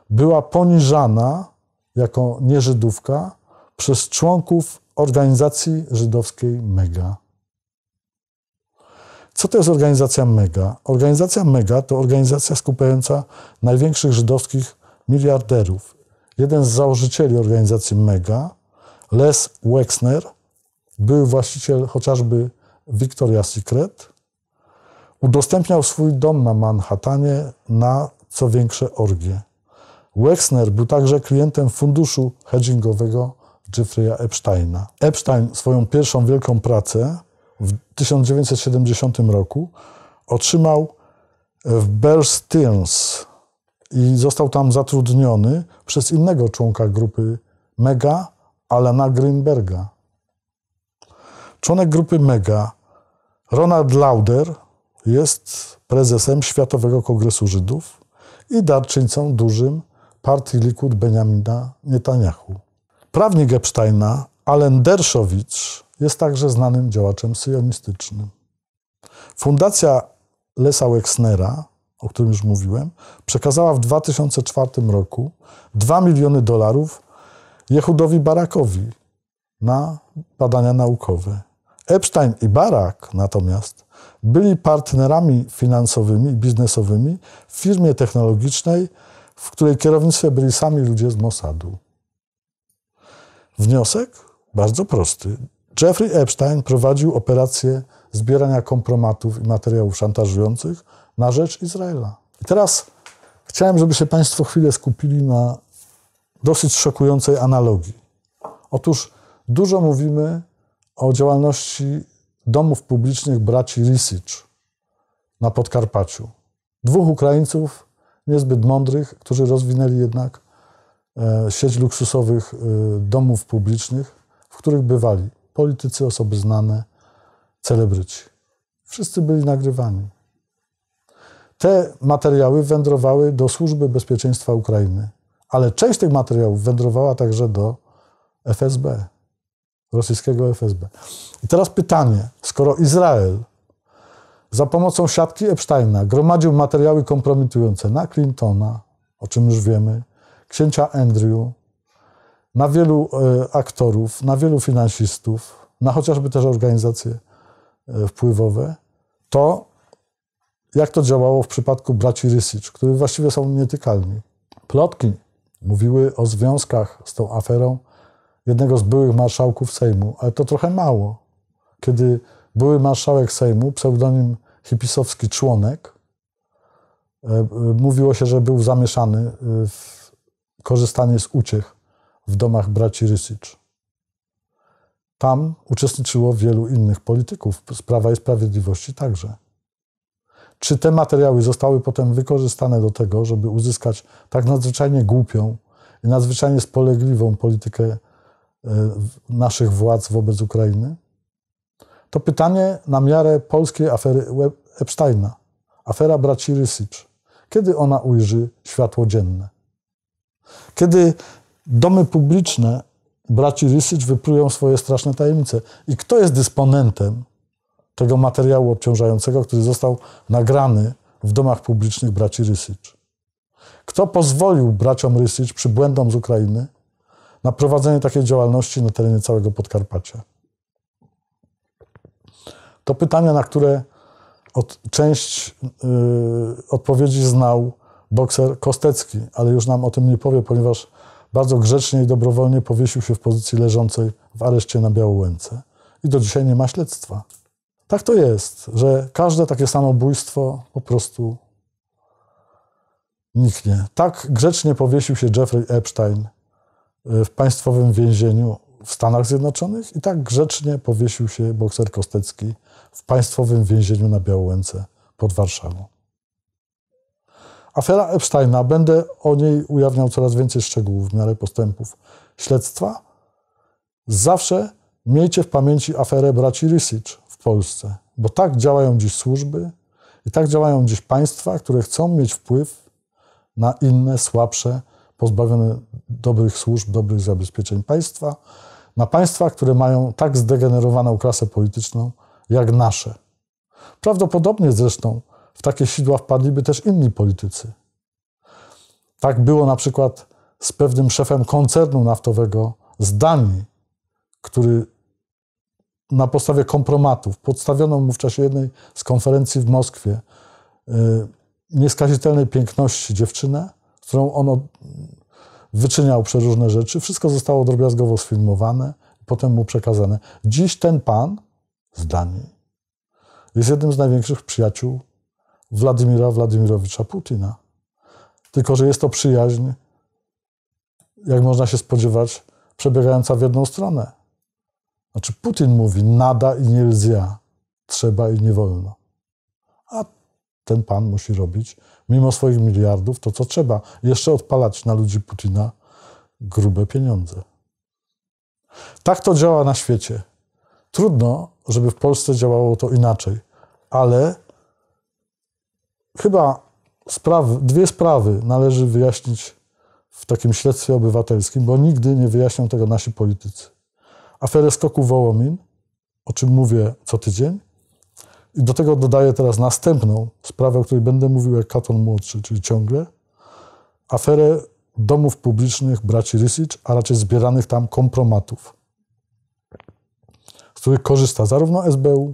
[SPEAKER 1] była poniżana jako nieżydówka przez członków organizacji żydowskiej MEGA. Co to jest organizacja MEGA? Organizacja MEGA to organizacja skupiająca największych żydowskich miliarderów. Jeden z założycieli organizacji MEGA, Les Wexner, były właściciel chociażby Victoria's Secret, udostępniał swój dom na Manhattanie na co większe orgie. Wexner był także klientem funduszu hedgingowego Jeffrey'a Epsteina. Epstein swoją pierwszą wielką pracę w 1970 roku otrzymał w Bear Stearns i został tam zatrudniony przez innego członka grupy Mega, Alana Greenberga. Członek grupy Mega, Ronald Lauder, jest prezesem Światowego Kongresu Żydów i darczyńcą dużym partii Likud Benjamina Netanyahu. Prawnik Epsteina, Allen Dershowicz, jest także znanym działaczem syjonistycznym. Fundacja Lesa Wexnera, o którym już mówiłem, przekazała w 2004 roku 2 miliony dolarów Jehudowi Barakowi na badania naukowe. Epstein i Barak natomiast byli partnerami finansowymi i biznesowymi w firmie technologicznej w której kierownictwie byli sami ludzie z Mossadu. Wniosek? Bardzo prosty. Jeffrey Epstein prowadził operację zbierania kompromatów i materiałów szantażujących na rzecz Izraela. I teraz chciałem, żeby się Państwo chwilę skupili na dosyć szokującej analogii. Otóż dużo mówimy o działalności domów publicznych braci Risic na Podkarpaciu. Dwóch Ukraińców niezbyt mądrych, którzy rozwinęli jednak e, sieć luksusowych e, domów publicznych, w których bywali politycy, osoby znane, celebryci. Wszyscy byli nagrywani. Te materiały wędrowały do Służby Bezpieczeństwa Ukrainy, ale część tych materiałów wędrowała także do FSB, rosyjskiego FSB. I teraz pytanie: skoro Izrael za pomocą siatki Epsteina gromadził materiały kompromitujące na Clintona, o czym już wiemy, księcia Andrew, na wielu e, aktorów, na wielu finansistów, na chociażby też organizacje e, wpływowe, to jak to działało w przypadku braci Rysicz, którzy właściwie są nietykalni. Plotki mówiły o związkach z tą aferą jednego z byłych marszałków Sejmu, ale to trochę mało, kiedy były marszałek Sejmu, pseudonim hipisowski członek. E, e, mówiło się, że był zamieszany e, w korzystanie z uciech w domach braci Rysicz. Tam uczestniczyło wielu innych polityków z Prawa i Sprawiedliwości także. Czy te materiały zostały potem wykorzystane do tego, żeby uzyskać tak nadzwyczajnie głupią i nadzwyczajnie spolegliwą politykę naszych władz wobec Ukrainy? To pytanie na miarę polskiej afery Epsteina, afera braci Rysycz. Kiedy ona ujrzy światło dzienne? Kiedy domy publiczne braci Rysycz wyprują swoje straszne tajemnice? I kto jest dysponentem tego materiału obciążającego, który został nagrany w domach publicznych braci Rysycz? Kto pozwolił braciom Rysycz przybłędom z Ukrainy, na prowadzenie takiej działalności na terenie całego Podkarpacia? To pytania, na które od, część y, odpowiedzi znał bokser Kostecki, ale już nam o tym nie powie, ponieważ bardzo grzecznie i dobrowolnie powiesił się w pozycji leżącej w areszcie na Białołęce. I do dzisiaj nie ma śledztwa. Tak to jest, że każde takie samobójstwo po prostu niknie. Tak grzecznie powiesił się Jeffrey Epstein y, w państwowym więzieniu w Stanach Zjednoczonych i tak grzecznie powiesił się bokser Kostecki w państwowym więzieniu na Białęce pod Warszawą. Afera Epsteina, będę o niej ujawniał coraz więcej szczegółów w miarę postępów śledztwa. Zawsze miejcie w pamięci aferę braci Rysicz w Polsce, bo tak działają dziś służby i tak działają dziś państwa, które chcą mieć wpływ na inne, słabsze, pozbawione dobrych służb, dobrych zabezpieczeń państwa, na państwa, które mają tak zdegenerowaną klasę polityczną, jak nasze. Prawdopodobnie zresztą w takie sidła wpadliby też inni politycy. Tak było na przykład z pewnym szefem koncernu naftowego z Danii, który na podstawie kompromatów podstawiono mu w czasie jednej z konferencji w Moskwie y, nieskazitelnej piękności dziewczynę, z którą on wyczyniał przeróżne rzeczy. Wszystko zostało drobiazgowo sfilmowane i potem mu przekazane. Dziś ten pan z Danii. Jest jednym z największych przyjaciół Władimira Władimirowicza Putina. Tylko, że jest to przyjaźń, jak można się spodziewać, przebiegająca w jedną stronę. Znaczy, Putin mówi nada i nie lzia, trzeba i nie wolno. A ten pan musi robić, mimo swoich miliardów, to co trzeba. Jeszcze odpalać na ludzi Putina grube pieniądze. Tak to działa na świecie. Trudno, żeby w Polsce działało to inaczej, ale chyba sprawy, dwie sprawy należy wyjaśnić w takim śledztwie obywatelskim, bo nigdy nie wyjaśnią tego nasi politycy. Aferę skoku Wołomin, o czym mówię co tydzień, i do tego dodaję teraz następną sprawę, o której będę mówił jak Katon Młodszy, czyli ciągle. Aferę domów publicznych braci Rysicz, a raczej zbieranych tam kompromatów których korzysta zarówno SBU,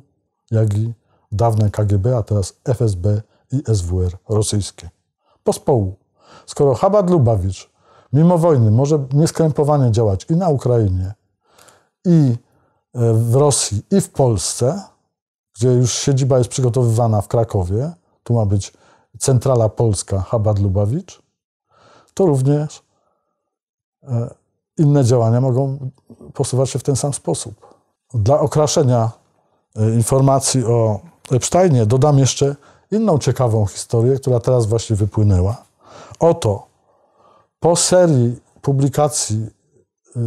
[SPEAKER 1] jak i dawne KGB, a teraz FSB i SWR rosyjskie. Pospołu. Skoro Chabad Lubawicz mimo wojny może nieskrępowanie działać i na Ukrainie, i e, w Rosji, i w Polsce, gdzie już siedziba jest przygotowywana w Krakowie, tu ma być centrala polska Chabad Lubawicz, to również e, inne działania mogą posuwać się w ten sam sposób dla okraszenia e, informacji o Epsteinie dodam jeszcze inną ciekawą historię, która teraz właśnie wypłynęła. Oto po serii publikacji e,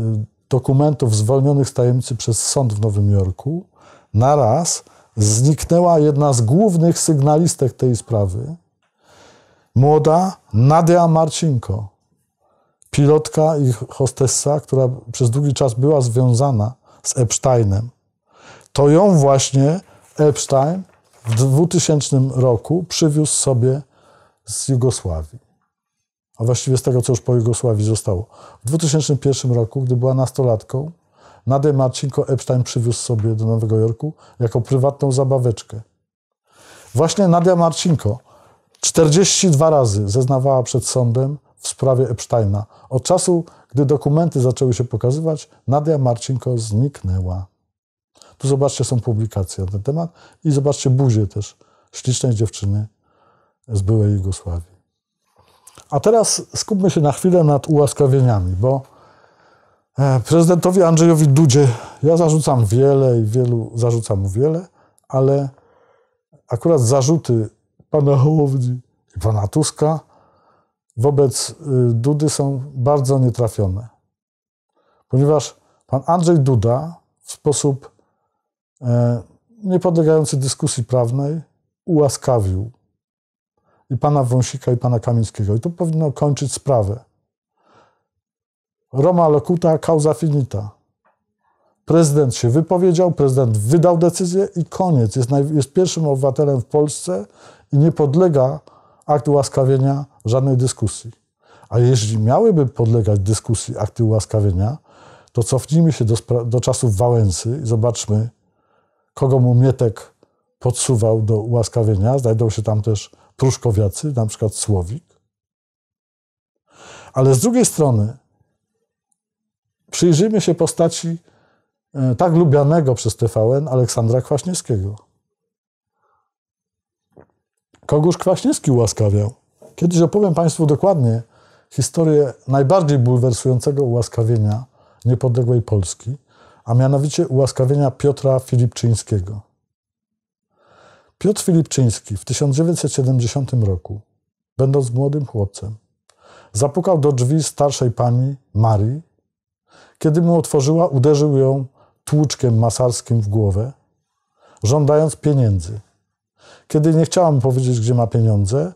[SPEAKER 1] dokumentów zwolnionych z tajemnicy przez sąd w Nowym Jorku, naraz zniknęła jedna z głównych sygnalistek tej sprawy, młoda Nadia Marcinko, pilotka i hostessa, która przez długi czas była związana z Epsteinem. To ją właśnie Epstein w 2000 roku przywiózł sobie z Jugosławii. A właściwie z tego, co już po Jugosławii zostało. W 2001 roku, gdy była nastolatką, Nadę Marcinko Epstein przywiózł sobie do Nowego Jorku jako prywatną zabaweczkę. Właśnie Nadia Marcinko 42 razy zeznawała przed sądem w sprawie Epsteina. Od czasu, gdy dokumenty zaczęły się pokazywać, Nadia Marcinko zniknęła. Tu zobaczcie, są publikacje na ten temat i zobaczcie buzię też ślicznej dziewczyny z byłej Jugosławii. A teraz skupmy się na chwilę nad ułaskawieniami, bo e, prezydentowi Andrzejowi Dudzie ja zarzucam wiele i wielu zarzucam mu wiele, ale akurat zarzuty pana Hołowni i pana Tuska wobec y, Dudy są bardzo nietrafione. Ponieważ pan Andrzej Duda w sposób e, niepodlegający dyskusji prawnej ułaskawił i pana Wąsika, i pana Kamińskiego. I to powinno kończyć sprawę. Roma locuta causa finita. Prezydent się wypowiedział, prezydent wydał decyzję i koniec. Jest, naj, jest pierwszym obywatelem w Polsce i nie podlega akt ułaskawienia żadnej dyskusji. A jeśli miałyby podlegać dyskusji akty ułaskawienia, to cofnijmy się do, do czasów Wałęsy i zobaczmy, kogo mu Mietek podsuwał do ułaskawienia. Znajdą się tam też pruszkowiacy, na przykład Słowik. Ale z drugiej strony przyjrzyjmy się postaci e, tak lubianego przez TVN Aleksandra Kwaśniewskiego. Kogóż Kwaśniewski ułaskawiał. Kiedyś opowiem Państwu dokładnie historię najbardziej bulwersującego ułaskawienia niepodległej Polski, a mianowicie ułaskawienia Piotra Filipczyńskiego. Piotr Filipczyński w 1970 roku, będąc młodym chłopcem, zapukał do drzwi starszej pani Marii. Kiedy mu otworzyła, uderzył ją tłuczkiem masarskim w głowę, żądając pieniędzy kiedy nie chciała mu powiedzieć, gdzie ma pieniądze,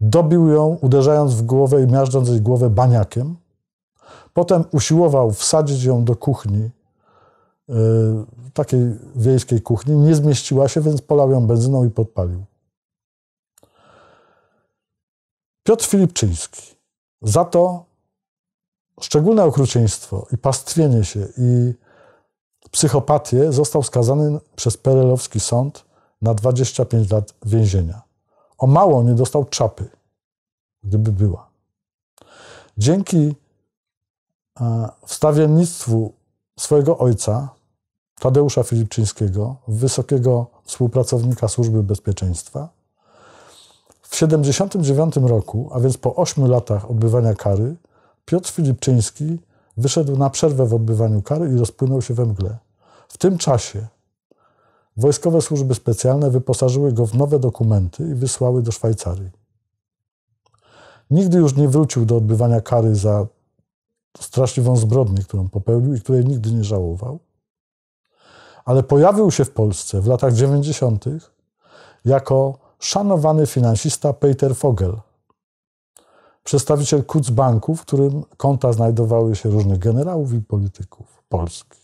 [SPEAKER 1] dobił ją, uderzając w głowę i miażdżąc jej głowę baniakiem. Potem usiłował wsadzić ją do kuchni, yy, takiej wiejskiej kuchni. Nie zmieściła się, więc polał ją benzyną i podpalił. Piotr Filipczyński. Za to szczególne okrucieństwo i pastwienie się i psychopatię został skazany przez perelowski sąd na 25 lat więzienia. O mało nie dostał czapy, gdyby była. Dzięki e, wstawiennictwu swojego ojca, Tadeusza Filipczyńskiego, wysokiego współpracownika Służby Bezpieczeństwa, w 1979 roku, a więc po 8 latach odbywania kary, Piotr Filipczyński wyszedł na przerwę w odbywaniu kary i rozpłynął się we mgle. W tym czasie Wojskowe służby specjalne wyposażyły go w nowe dokumenty i wysłały do Szwajcarii. Nigdy już nie wrócił do odbywania kary za straszliwą zbrodnię, którą popełnił i której nigdy nie żałował. Ale pojawił się w Polsce w latach 90. jako szanowany finansista Peter Fogel, przedstawiciel Banku, w którym konta znajdowały się różnych generałów i polityków Polski.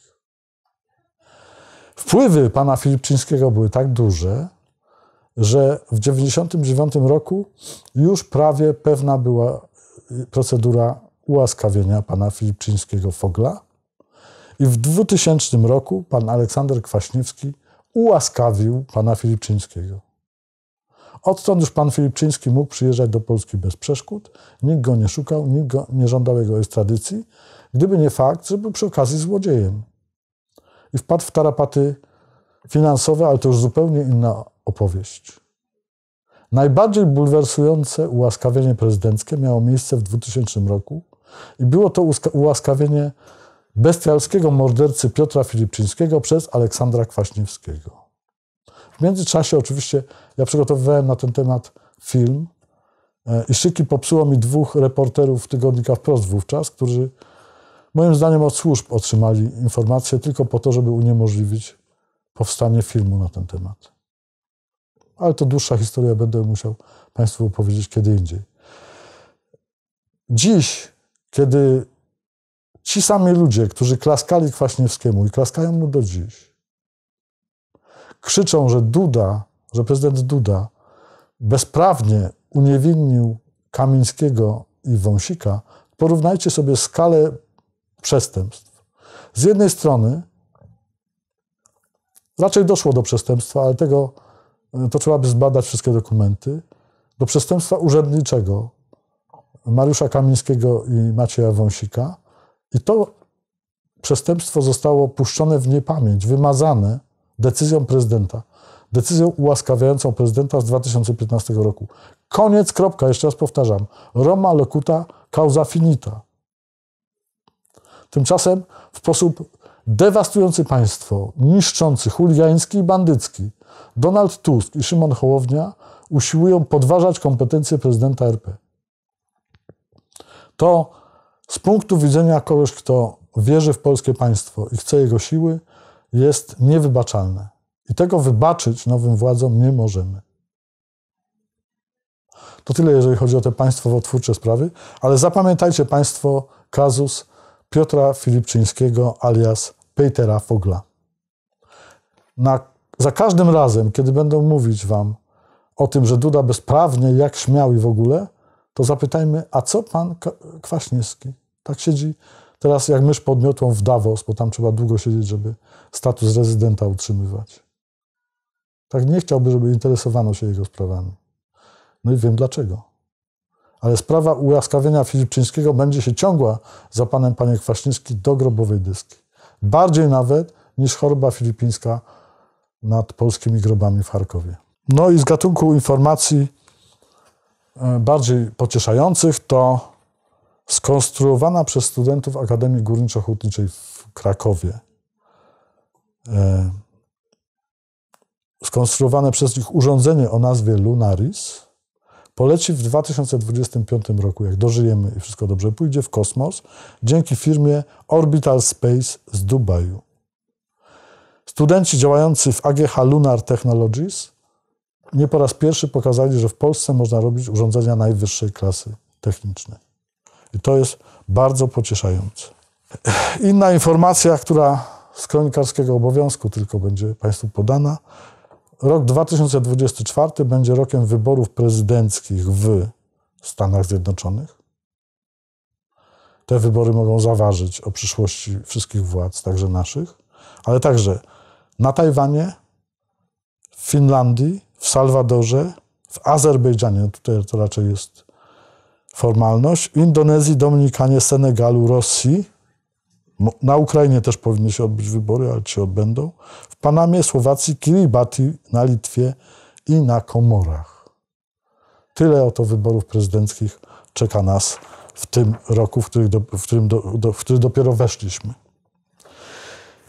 [SPEAKER 1] Wpływy pana Filipczyńskiego były tak duże, że w 1999 roku już prawie pewna była y, procedura ułaskawienia pana Filipczyńskiego Fogla. I w 2000 roku pan Aleksander Kwaśniewski ułaskawił pana Filipczyńskiego. Odtąd już pan Filipczyński mógł przyjeżdżać do Polski bez przeszkód. Nikt go nie szukał, nikt go nie żądał jego ekstradycji, gdyby nie fakt, że był przy okazji złodziejem i wpadł w tarapaty finansowe, ale to już zupełnie inna opowieść. Najbardziej bulwersujące ułaskawienie prezydenckie miało miejsce w 2000 roku i było to ułaskawienie bestialskiego mordercy Piotra Filipczyńskiego przez Aleksandra Kwaśniewskiego. W międzyczasie oczywiście ja przygotowywałem na ten temat film e, i szyki popsuło mi dwóch reporterów tygodnika wprost wówczas, którzy Moim zdaniem od służb otrzymali informacje tylko po to, żeby uniemożliwić powstanie filmu na ten temat. Ale to dłuższa historia, będę musiał Państwu opowiedzieć kiedy indziej. Dziś, kiedy ci sami ludzie, którzy klaskali Kwaśniewskiemu i klaskają mu do dziś, krzyczą, że Duda, że prezydent Duda bezprawnie uniewinnił Kamińskiego i Wąsika, porównajcie sobie skalę przestępstw. Z jednej strony raczej doszło do przestępstwa, ale tego e, to trzeba by zbadać wszystkie dokumenty, do przestępstwa urzędniczego Mariusza Kamińskiego i Macieja Wąsika. I to przestępstwo zostało puszczone w niepamięć, wymazane decyzją prezydenta. Decyzją ułaskawiającą prezydenta z 2015 roku. Koniec, kropka, jeszcze raz powtarzam. Roma locuta causa finita. Tymczasem w sposób dewastujący państwo, niszczący, chuligański i bandycki, Donald Tusk i Szymon Hołownia usiłują podważać kompetencje prezydenta RP. To z punktu widzenia kogoś, kto wierzy w polskie państwo i chce jego siły, jest niewybaczalne. I tego wybaczyć nowym władzom nie możemy. To tyle, jeżeli chodzi o te państwowotwórcze sprawy, ale zapamiętajcie Państwo kazus Piotra Filipczyńskiego alias Petera Fogla. Na, za każdym razem, kiedy będą mówić wam o tym, że Duda bezprawnie, jak śmiał i w ogóle, to zapytajmy, a co pan Kwaśniewski? Tak siedzi teraz jak mysz podmiotą w Davos, bo tam trzeba długo siedzieć, żeby status rezydenta utrzymywać. Tak nie chciałby, żeby interesowano się jego sprawami. No i wiem dlaczego ale sprawa ułaskawienia Filipczyńskiego będzie się ciągła za panem panie Kwaśniewski do grobowej dyski. Bardziej nawet niż choroba filipińska nad polskimi grobami w Charkowie. No i z gatunku informacji e, bardziej pocieszających to skonstruowana przez studentów Akademii Górniczo-Hutniczej w Krakowie. E, skonstruowane przez nich urządzenie o nazwie Lunaris poleci w 2025 roku, jak dożyjemy i wszystko dobrze pójdzie, w kosmos dzięki firmie Orbital Space z Dubaju. Studenci działający w AGH Lunar Technologies nie po raz pierwszy pokazali, że w Polsce można robić urządzenia najwyższej klasy technicznej. I to jest bardzo pocieszające. Inna informacja, która z kronikarskiego obowiązku tylko będzie Państwu podana, Rok 2024 będzie rokiem wyborów prezydenckich w Stanach Zjednoczonych. Te wybory mogą zaważyć o przyszłości wszystkich władz, także naszych, ale także na Tajwanie, w Finlandii, w Salwadorze, w Azerbejdżanie, tutaj to raczej jest formalność, Indonezji, Dominikanie, Senegalu, Rosji na Ukrainie też powinny się odbyć wybory, ale czy odbędą? W Panamie, Słowacji, Kiribati, na Litwie i na Komorach. Tyle oto wyborów prezydenckich czeka nas w tym roku, w, którym, do, w którym do, do, w który dopiero weszliśmy.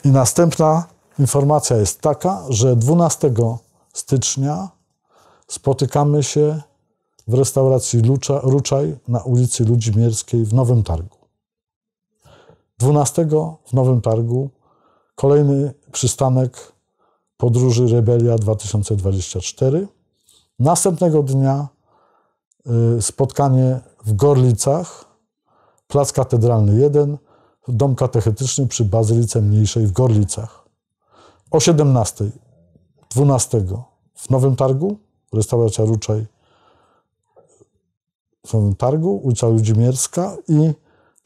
[SPEAKER 1] I następna informacja jest taka, że 12 stycznia spotykamy się w restauracji Lucza, Ruczaj na ulicy Ludzimierskiej w Nowym Targu. 12 w Nowym Targu kolejny przystanek podróży Rebelia 2024. Następnego dnia y, spotkanie w Gorlicach, Plac Katedralny 1, Dom Katechetyczny przy Bazylice Mniejszej w Gorlicach. O 17, 12 w Nowym Targu, restauracja Ruczaj w Nowym Targu, ulica Ludzimierska i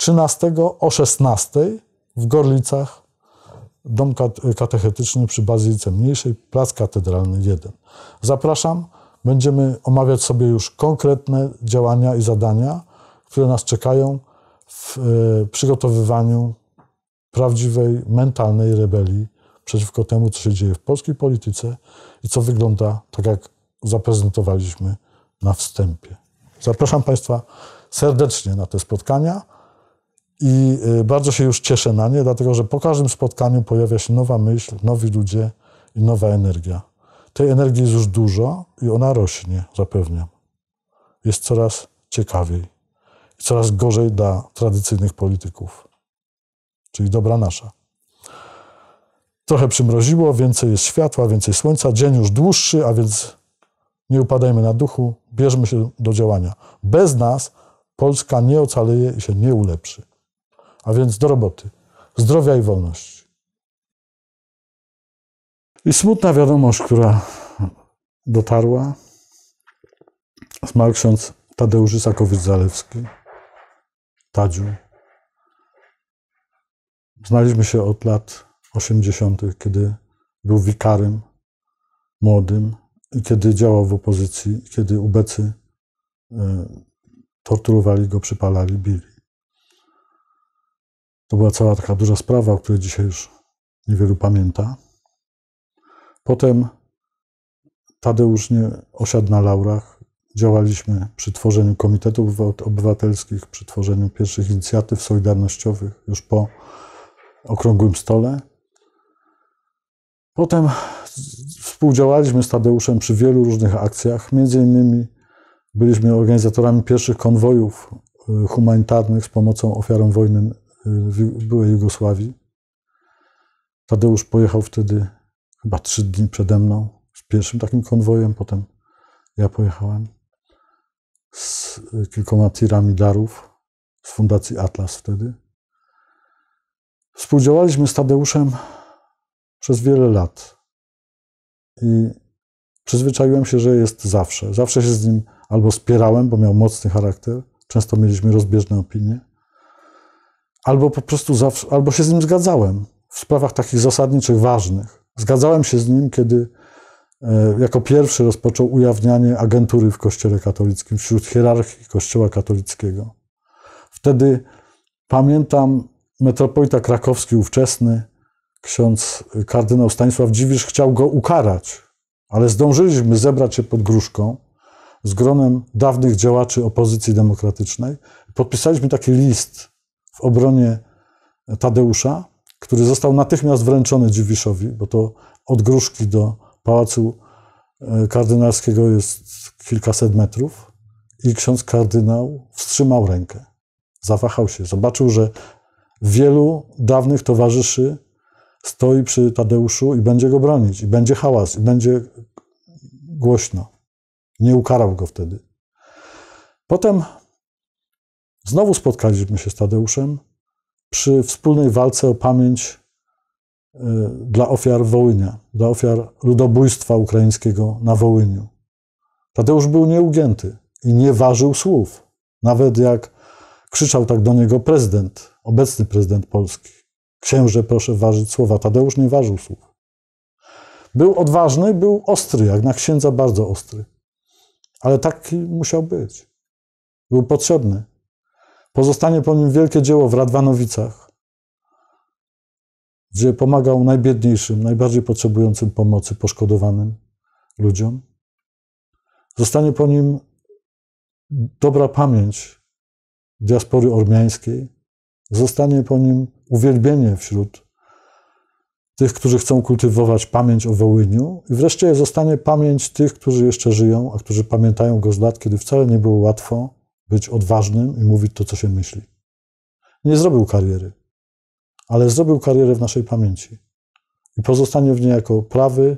[SPEAKER 1] 13 o 16 w Gorlicach Dom Katechetyczny przy Bazylice Mniejszej, Plac Katedralny 1. Zapraszam, będziemy omawiać sobie już konkretne działania i zadania, które nas czekają w e, przygotowywaniu prawdziwej mentalnej rebelii przeciwko temu, co się dzieje w polskiej polityce i co wygląda tak, jak zaprezentowaliśmy na wstępie. Zapraszam Państwa serdecznie na te spotkania. I y, bardzo się już cieszę na nie, dlatego że po każdym spotkaniu pojawia się nowa myśl, nowi ludzie i nowa energia. Tej energii jest już dużo i ona rośnie, zapewniam. Jest coraz ciekawiej i coraz gorzej dla tradycyjnych polityków, czyli dobra nasza. Trochę przymroziło, więcej jest światła, więcej słońca, dzień już dłuższy, a więc nie upadajmy na duchu, bierzmy się do działania. Bez nas Polska nie ocaleje i się nie ulepszy. A więc do roboty. Zdrowia i wolności. I smutna wiadomość, która dotarła, zmarł ksiądz Tadeusz Isakowicz-Zalewski, Tadziu. Znaliśmy się od lat 80., kiedy był wikarym młodym, i kiedy działał w opozycji, kiedy ubecy e, torturowali go, przypalali, bili. To była cała taka duża sprawa, o której dzisiaj już niewielu pamięta. Potem Tadeusz nie osiadł na laurach. Działaliśmy przy tworzeniu komitetów obywatelskich, przy tworzeniu pierwszych inicjatyw solidarnościowych już po okrągłym stole. Potem współdziałaliśmy z Tadeuszem przy wielu różnych akcjach. Między innymi byliśmy organizatorami pierwszych konwojów e, humanitarnych z pomocą ofiarom wojny w byłej Jugosławii. Tadeusz pojechał wtedy chyba trzy dni przede mną z pierwszym takim konwojem, potem ja pojechałem z kilkoma tirami darów z Fundacji Atlas wtedy. Współdziałaliśmy z Tadeuszem przez wiele lat i przyzwyczaiłem się, że jest zawsze. Zawsze się z nim albo spierałem, bo miał mocny charakter, często mieliśmy rozbieżne opinie albo po prostu zawsze, albo się z nim zgadzałem w sprawach takich zasadniczych, ważnych. Zgadzałem się z nim, kiedy e, jako pierwszy rozpoczął ujawnianie agentury w Kościele katolickim, wśród hierarchii Kościoła katolickiego. Wtedy pamiętam metropolita krakowski ówczesny, ksiądz e, kardynał Stanisław Dziwisz, chciał go ukarać, ale zdążyliśmy zebrać się pod gruszką z gronem dawnych działaczy opozycji demokratycznej. Podpisaliśmy taki list w obronie Tadeusza, który został natychmiast wręczony Dziwiszowi, bo to od Gruszki do Pałacu e, Kardynalskiego jest kilkaset metrów i ksiądz kardynał wstrzymał rękę. Zawahał się. Zobaczył, że wielu dawnych towarzyszy stoi przy Tadeuszu i będzie go bronić, i będzie hałas, i będzie głośno. Nie ukarał go wtedy. Potem Znowu spotkaliśmy się z Tadeuszem przy wspólnej walce o pamięć e, dla ofiar Wołynia, dla ofiar ludobójstwa ukraińskiego na Wołyniu. Tadeusz był nieugięty i nie ważył słów, nawet jak krzyczał tak do niego prezydent, obecny prezydent Polski. Księże, proszę ważyć słowa. Tadeusz nie ważył słów. Był odważny, był ostry, jak na księdza bardzo ostry. Ale taki musiał być. Był potrzebny. Pozostanie po nim wielkie dzieło w Radwanowicach, gdzie pomagał najbiedniejszym, najbardziej potrzebującym pomocy, poszkodowanym ludziom. Zostanie po nim dobra pamięć diaspory ormiańskiej, zostanie po nim uwielbienie wśród tych, którzy chcą kultywować pamięć o Wołyniu, i wreszcie zostanie pamięć tych, którzy jeszcze żyją, a którzy pamiętają go z lat, kiedy wcale nie było łatwo być odważnym i mówić to, co się myśli. Nie zrobił kariery, ale zrobił karierę w naszej pamięci i pozostanie w niej jako prawy,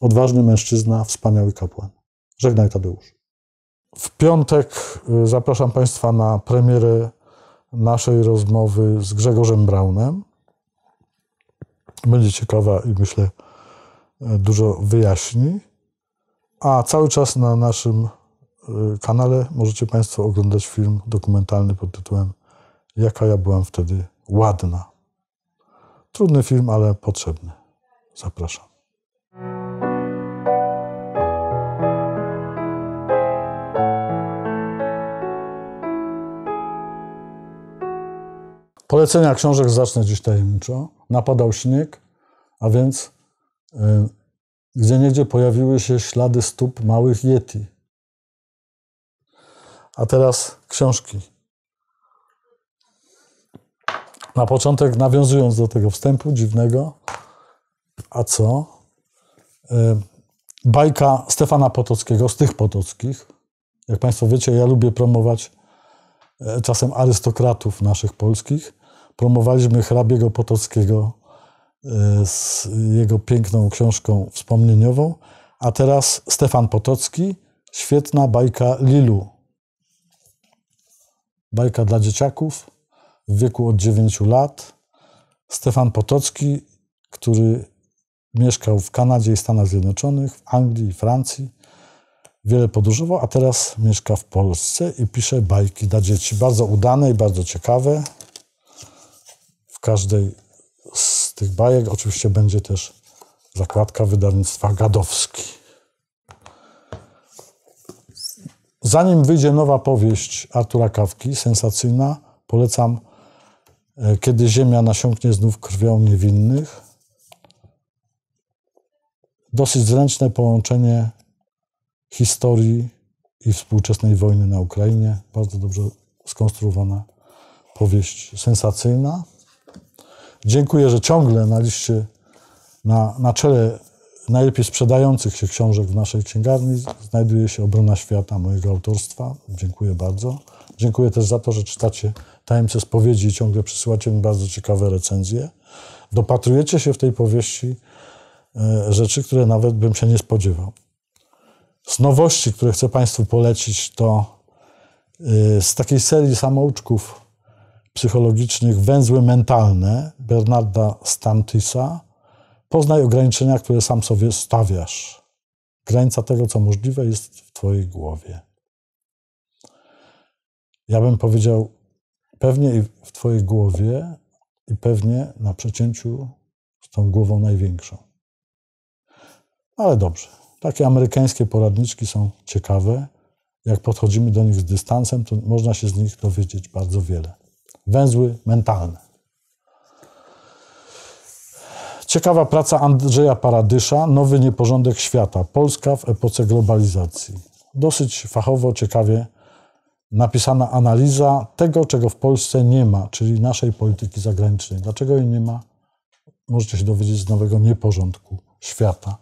[SPEAKER 1] odważny mężczyzna, wspaniały kapłan. Żegnaj Tadeusz. W piątek y, zapraszam Państwa na premierę naszej rozmowy z Grzegorzem Braunem. Będzie ciekawa i myślę y, dużo wyjaśni. A cały czas na naszym Y, kanale możecie Państwo oglądać film dokumentalny pod tytułem Jaka ja byłam wtedy ładna. Trudny film, ale potrzebny. Zapraszam. Polecenia książek zacznę dziś tajemniczo. Napadał śnieg, a więc y, gdzie niegdzie pojawiły się ślady stóp małych Yeti. A teraz książki. Na początek, nawiązując do tego wstępu dziwnego, a co? Y, bajka Stefana Potockiego, z tych Potockich. Jak Państwo wiecie, ja lubię promować e, czasem arystokratów naszych polskich. Promowaliśmy hrabiego Potockiego e, z jego piękną książką wspomnieniową. A teraz Stefan Potocki, świetna bajka Lilu Bajka dla dzieciaków w wieku od 9 lat. Stefan Potocki, który mieszkał w Kanadzie i Stanach Zjednoczonych, w Anglii i Francji. Wiele podróżował, a teraz mieszka w Polsce i pisze bajki dla dzieci. Bardzo udane i bardzo ciekawe. W każdej z tych bajek oczywiście będzie też zakładka wydawnictwa Gadowski. Zanim wyjdzie nowa powieść Artura Kawki, sensacyjna, polecam e, Kiedy ziemia nasiąknie znów krwią niewinnych. Dosyć zręczne połączenie historii i współczesnej wojny na Ukrainie. Bardzo dobrze skonstruowana powieść, sensacyjna. Dziękuję, że ciągle na liście, na, na czele najlepiej sprzedających się książek w naszej księgarni znajduje się Obrona Świata mojego autorstwa. Dziękuję bardzo. Dziękuję też za to, że czytacie Tajemnice Spowiedzi i ciągle przysyłacie mi bardzo ciekawe recenzje. Dopatrujecie się w tej powieści e, rzeczy, które nawet bym się nie spodziewał. Z nowości, które chcę Państwu polecić, to e, z takiej serii samouczków psychologicznych Węzły mentalne Bernarda Stantisa Poznaj ograniczenia, które sam sobie stawiasz. Granica tego, co możliwe, jest w Twojej głowie. Ja bym powiedział, pewnie w Twojej głowie i pewnie na przecięciu z tą głową największą. Ale dobrze. Takie amerykańskie poradniczki są ciekawe. Jak podchodzimy do nich z dystansem, to można się z nich dowiedzieć bardzo wiele. Węzły mentalne. Ciekawa praca Andrzeja Paradysza, Nowy Nieporządek Świata, Polska w epoce globalizacji. Dosyć fachowo, ciekawie napisana analiza tego, czego w Polsce nie ma, czyli naszej polityki zagranicznej. Dlaczego jej nie ma? Możecie się dowiedzieć z nowego nieporządku świata.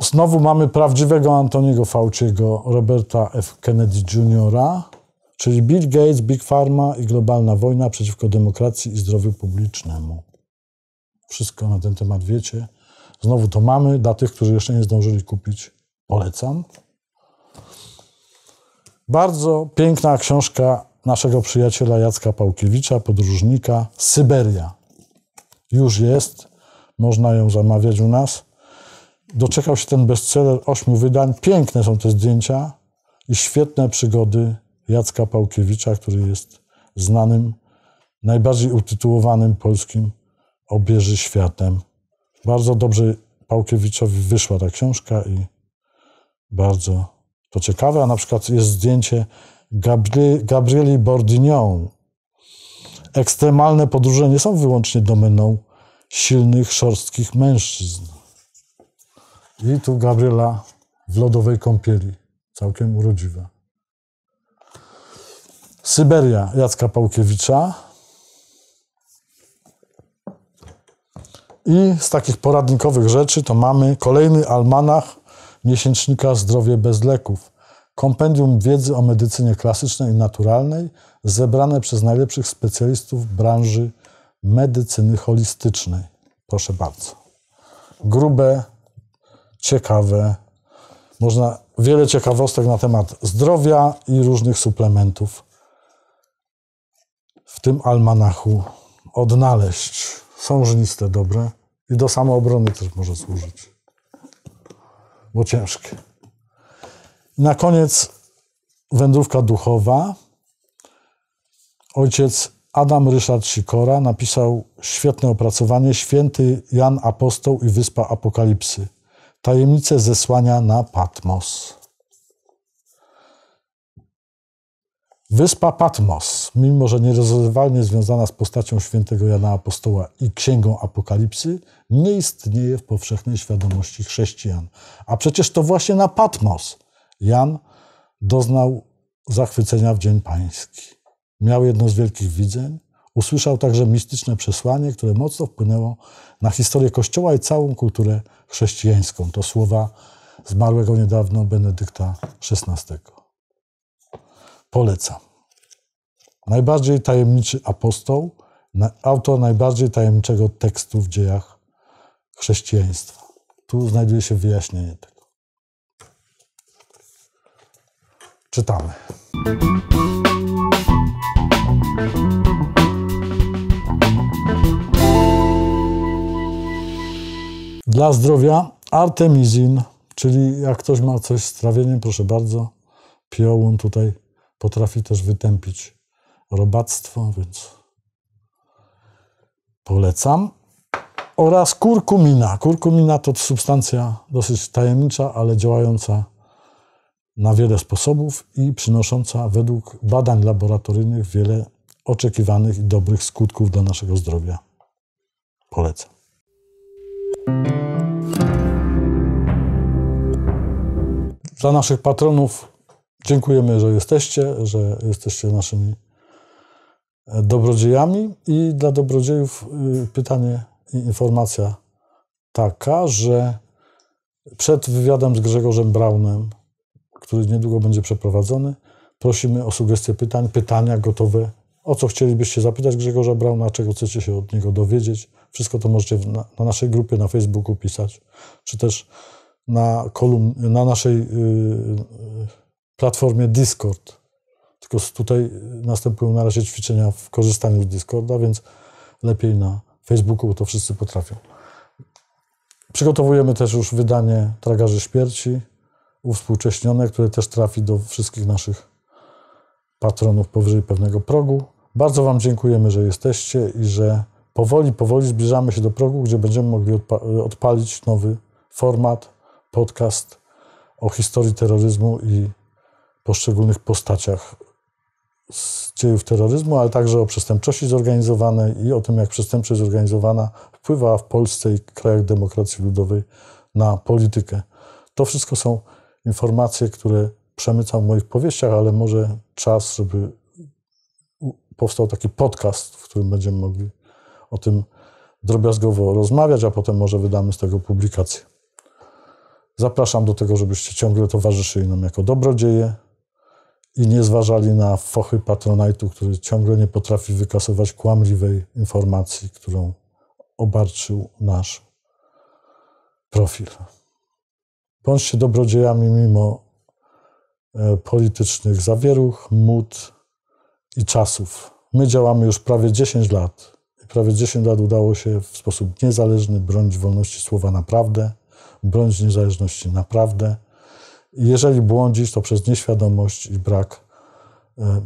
[SPEAKER 1] Znowu mamy prawdziwego Antoniego Fauciego, Roberta F. Kennedy Jr., czyli Bill Gates, Big Pharma i globalna wojna przeciwko demokracji i zdrowiu publicznemu. Wszystko na ten temat wiecie. Znowu to mamy. Dla tych, którzy jeszcze nie zdążyli kupić, polecam. Bardzo piękna książka naszego przyjaciela Jacka Pałkiewicza, podróżnika Syberia. Już jest, można ją zamawiać u nas. Doczekał się ten bestseller ośmiu wydań. Piękne są te zdjęcia i świetne przygody Jacka Pałkiewicza, który jest znanym, najbardziej utytułowanym polskim obieży światem. Bardzo dobrze Pałkiewiczowi wyszła ta książka i bardzo to ciekawe. A na przykład jest zdjęcie Gabrieli Bordignon. Ekstremalne podróże nie są wyłącznie domeną silnych, szorstkich mężczyzn. I tu Gabriela w lodowej kąpieli, całkiem urodziwa. Syberia Jacka Pałkiewicza. I z takich poradnikowych rzeczy to mamy kolejny almanach miesięcznika Zdrowie bez leków. Kompendium wiedzy o medycynie klasycznej i naturalnej, zebrane przez najlepszych specjalistów branży medycyny holistycznej. Proszę bardzo. Grube, ciekawe, można wiele ciekawostek na temat zdrowia i różnych suplementów tym almanachu odnaleźć. Są żniste dobre i do samoobrony też może służyć, bo ciężkie. Na koniec wędrówka duchowa. Ojciec Adam Ryszard Sikora napisał świetne opracowanie Święty Jan Apostoł i Wyspa Apokalipsy. Tajemnice zesłania na Patmos. Wyspa Patmos, mimo że nierozerwalnie związana z postacią świętego Jana Apostoła i księgą Apokalipsy, nie istnieje w powszechnej świadomości chrześcijan. A przecież to właśnie na Patmos Jan doznał zachwycenia w Dzień Pański. Miał jedno z wielkich widzeń, usłyszał także mistyczne przesłanie, które mocno wpłynęło na historię Kościoła i całą kulturę chrześcijańską. To słowa zmarłego niedawno Benedykta XVI. Polecam. Najbardziej tajemniczy apostoł, autor najbardziej tajemniczego tekstu w dziejach chrześcijaństwa. Tu znajduje się wyjaśnienie tego. Czytamy. Dla zdrowia artemizin, czyli jak ktoś ma coś z trawieniem, proszę bardzo, piołun tutaj Potrafi też wytępić robactwo, więc polecam. Oraz kurkumina. Kurkumina to substancja dosyć tajemnicza, ale działająca na wiele sposobów i przynosząca według badań laboratoryjnych wiele oczekiwanych i dobrych skutków dla naszego zdrowia. Polecam. Dla naszych patronów Dziękujemy, że jesteście, że jesteście naszymi e, dobrodziejami. I dla dobrodziejów y, pytanie i informacja taka, że przed wywiadem z Grzegorzem Braunem, który niedługo będzie przeprowadzony, prosimy o sugestie pytań, pytania gotowe. O co chcielibyście zapytać Grzegorza Brauna, czego chcecie się od niego dowiedzieć? Wszystko to możecie na, na naszej grupie na Facebooku pisać, czy też na, na naszej. Yy, platformie Discord. Tylko tutaj następują na razie ćwiczenia w korzystaniu z Discorda, więc lepiej na Facebooku, bo to wszyscy potrafią. Przygotowujemy też już wydanie Tragarzy Śmierci, uwspółcześnione, które też trafi do wszystkich naszych patronów powyżej pewnego progu. Bardzo Wam dziękujemy, że jesteście i że powoli, powoli zbliżamy się do progu, gdzie będziemy mogli odpa e, odpalić nowy format, podcast o historii terroryzmu i poszczególnych postaciach z dziejów terroryzmu, ale także o przestępczości zorganizowanej i o tym, jak przestępczość zorganizowana wpływa w Polsce i krajach demokracji ludowej na politykę. To wszystko są informacje, które przemycam w moich powieściach, ale może czas, żeby powstał taki podcast, w którym będziemy mogli o tym drobiazgowo rozmawiać, a potem może wydamy z tego publikację. Zapraszam do tego, żebyście ciągle towarzyszyli nam jako dobrodzieje, i nie zważali na fochy patronajtu, który ciągle nie potrafi wykasować kłamliwej informacji, którą obarczył nasz profil. Bądźcie dobrodziejami mimo e, politycznych zawieruch, mód i czasów. My działamy już prawie 10 lat i prawie 10 lat udało się w sposób niezależny bronić wolności słowa naprawdę, bronić niezależności naprawdę jeżeli błądzisz, to przez nieświadomość i brak e,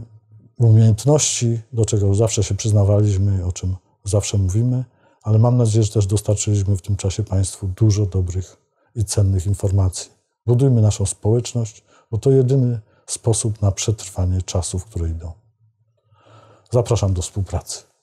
[SPEAKER 1] umiejętności, do czego zawsze się przyznawaliśmy, o czym zawsze mówimy, ale mam nadzieję, że też dostarczyliśmy w tym czasie Państwu dużo dobrych i cennych informacji. Budujmy naszą społeczność, bo to jedyny sposób na przetrwanie czasów, które idą. Zapraszam do współpracy.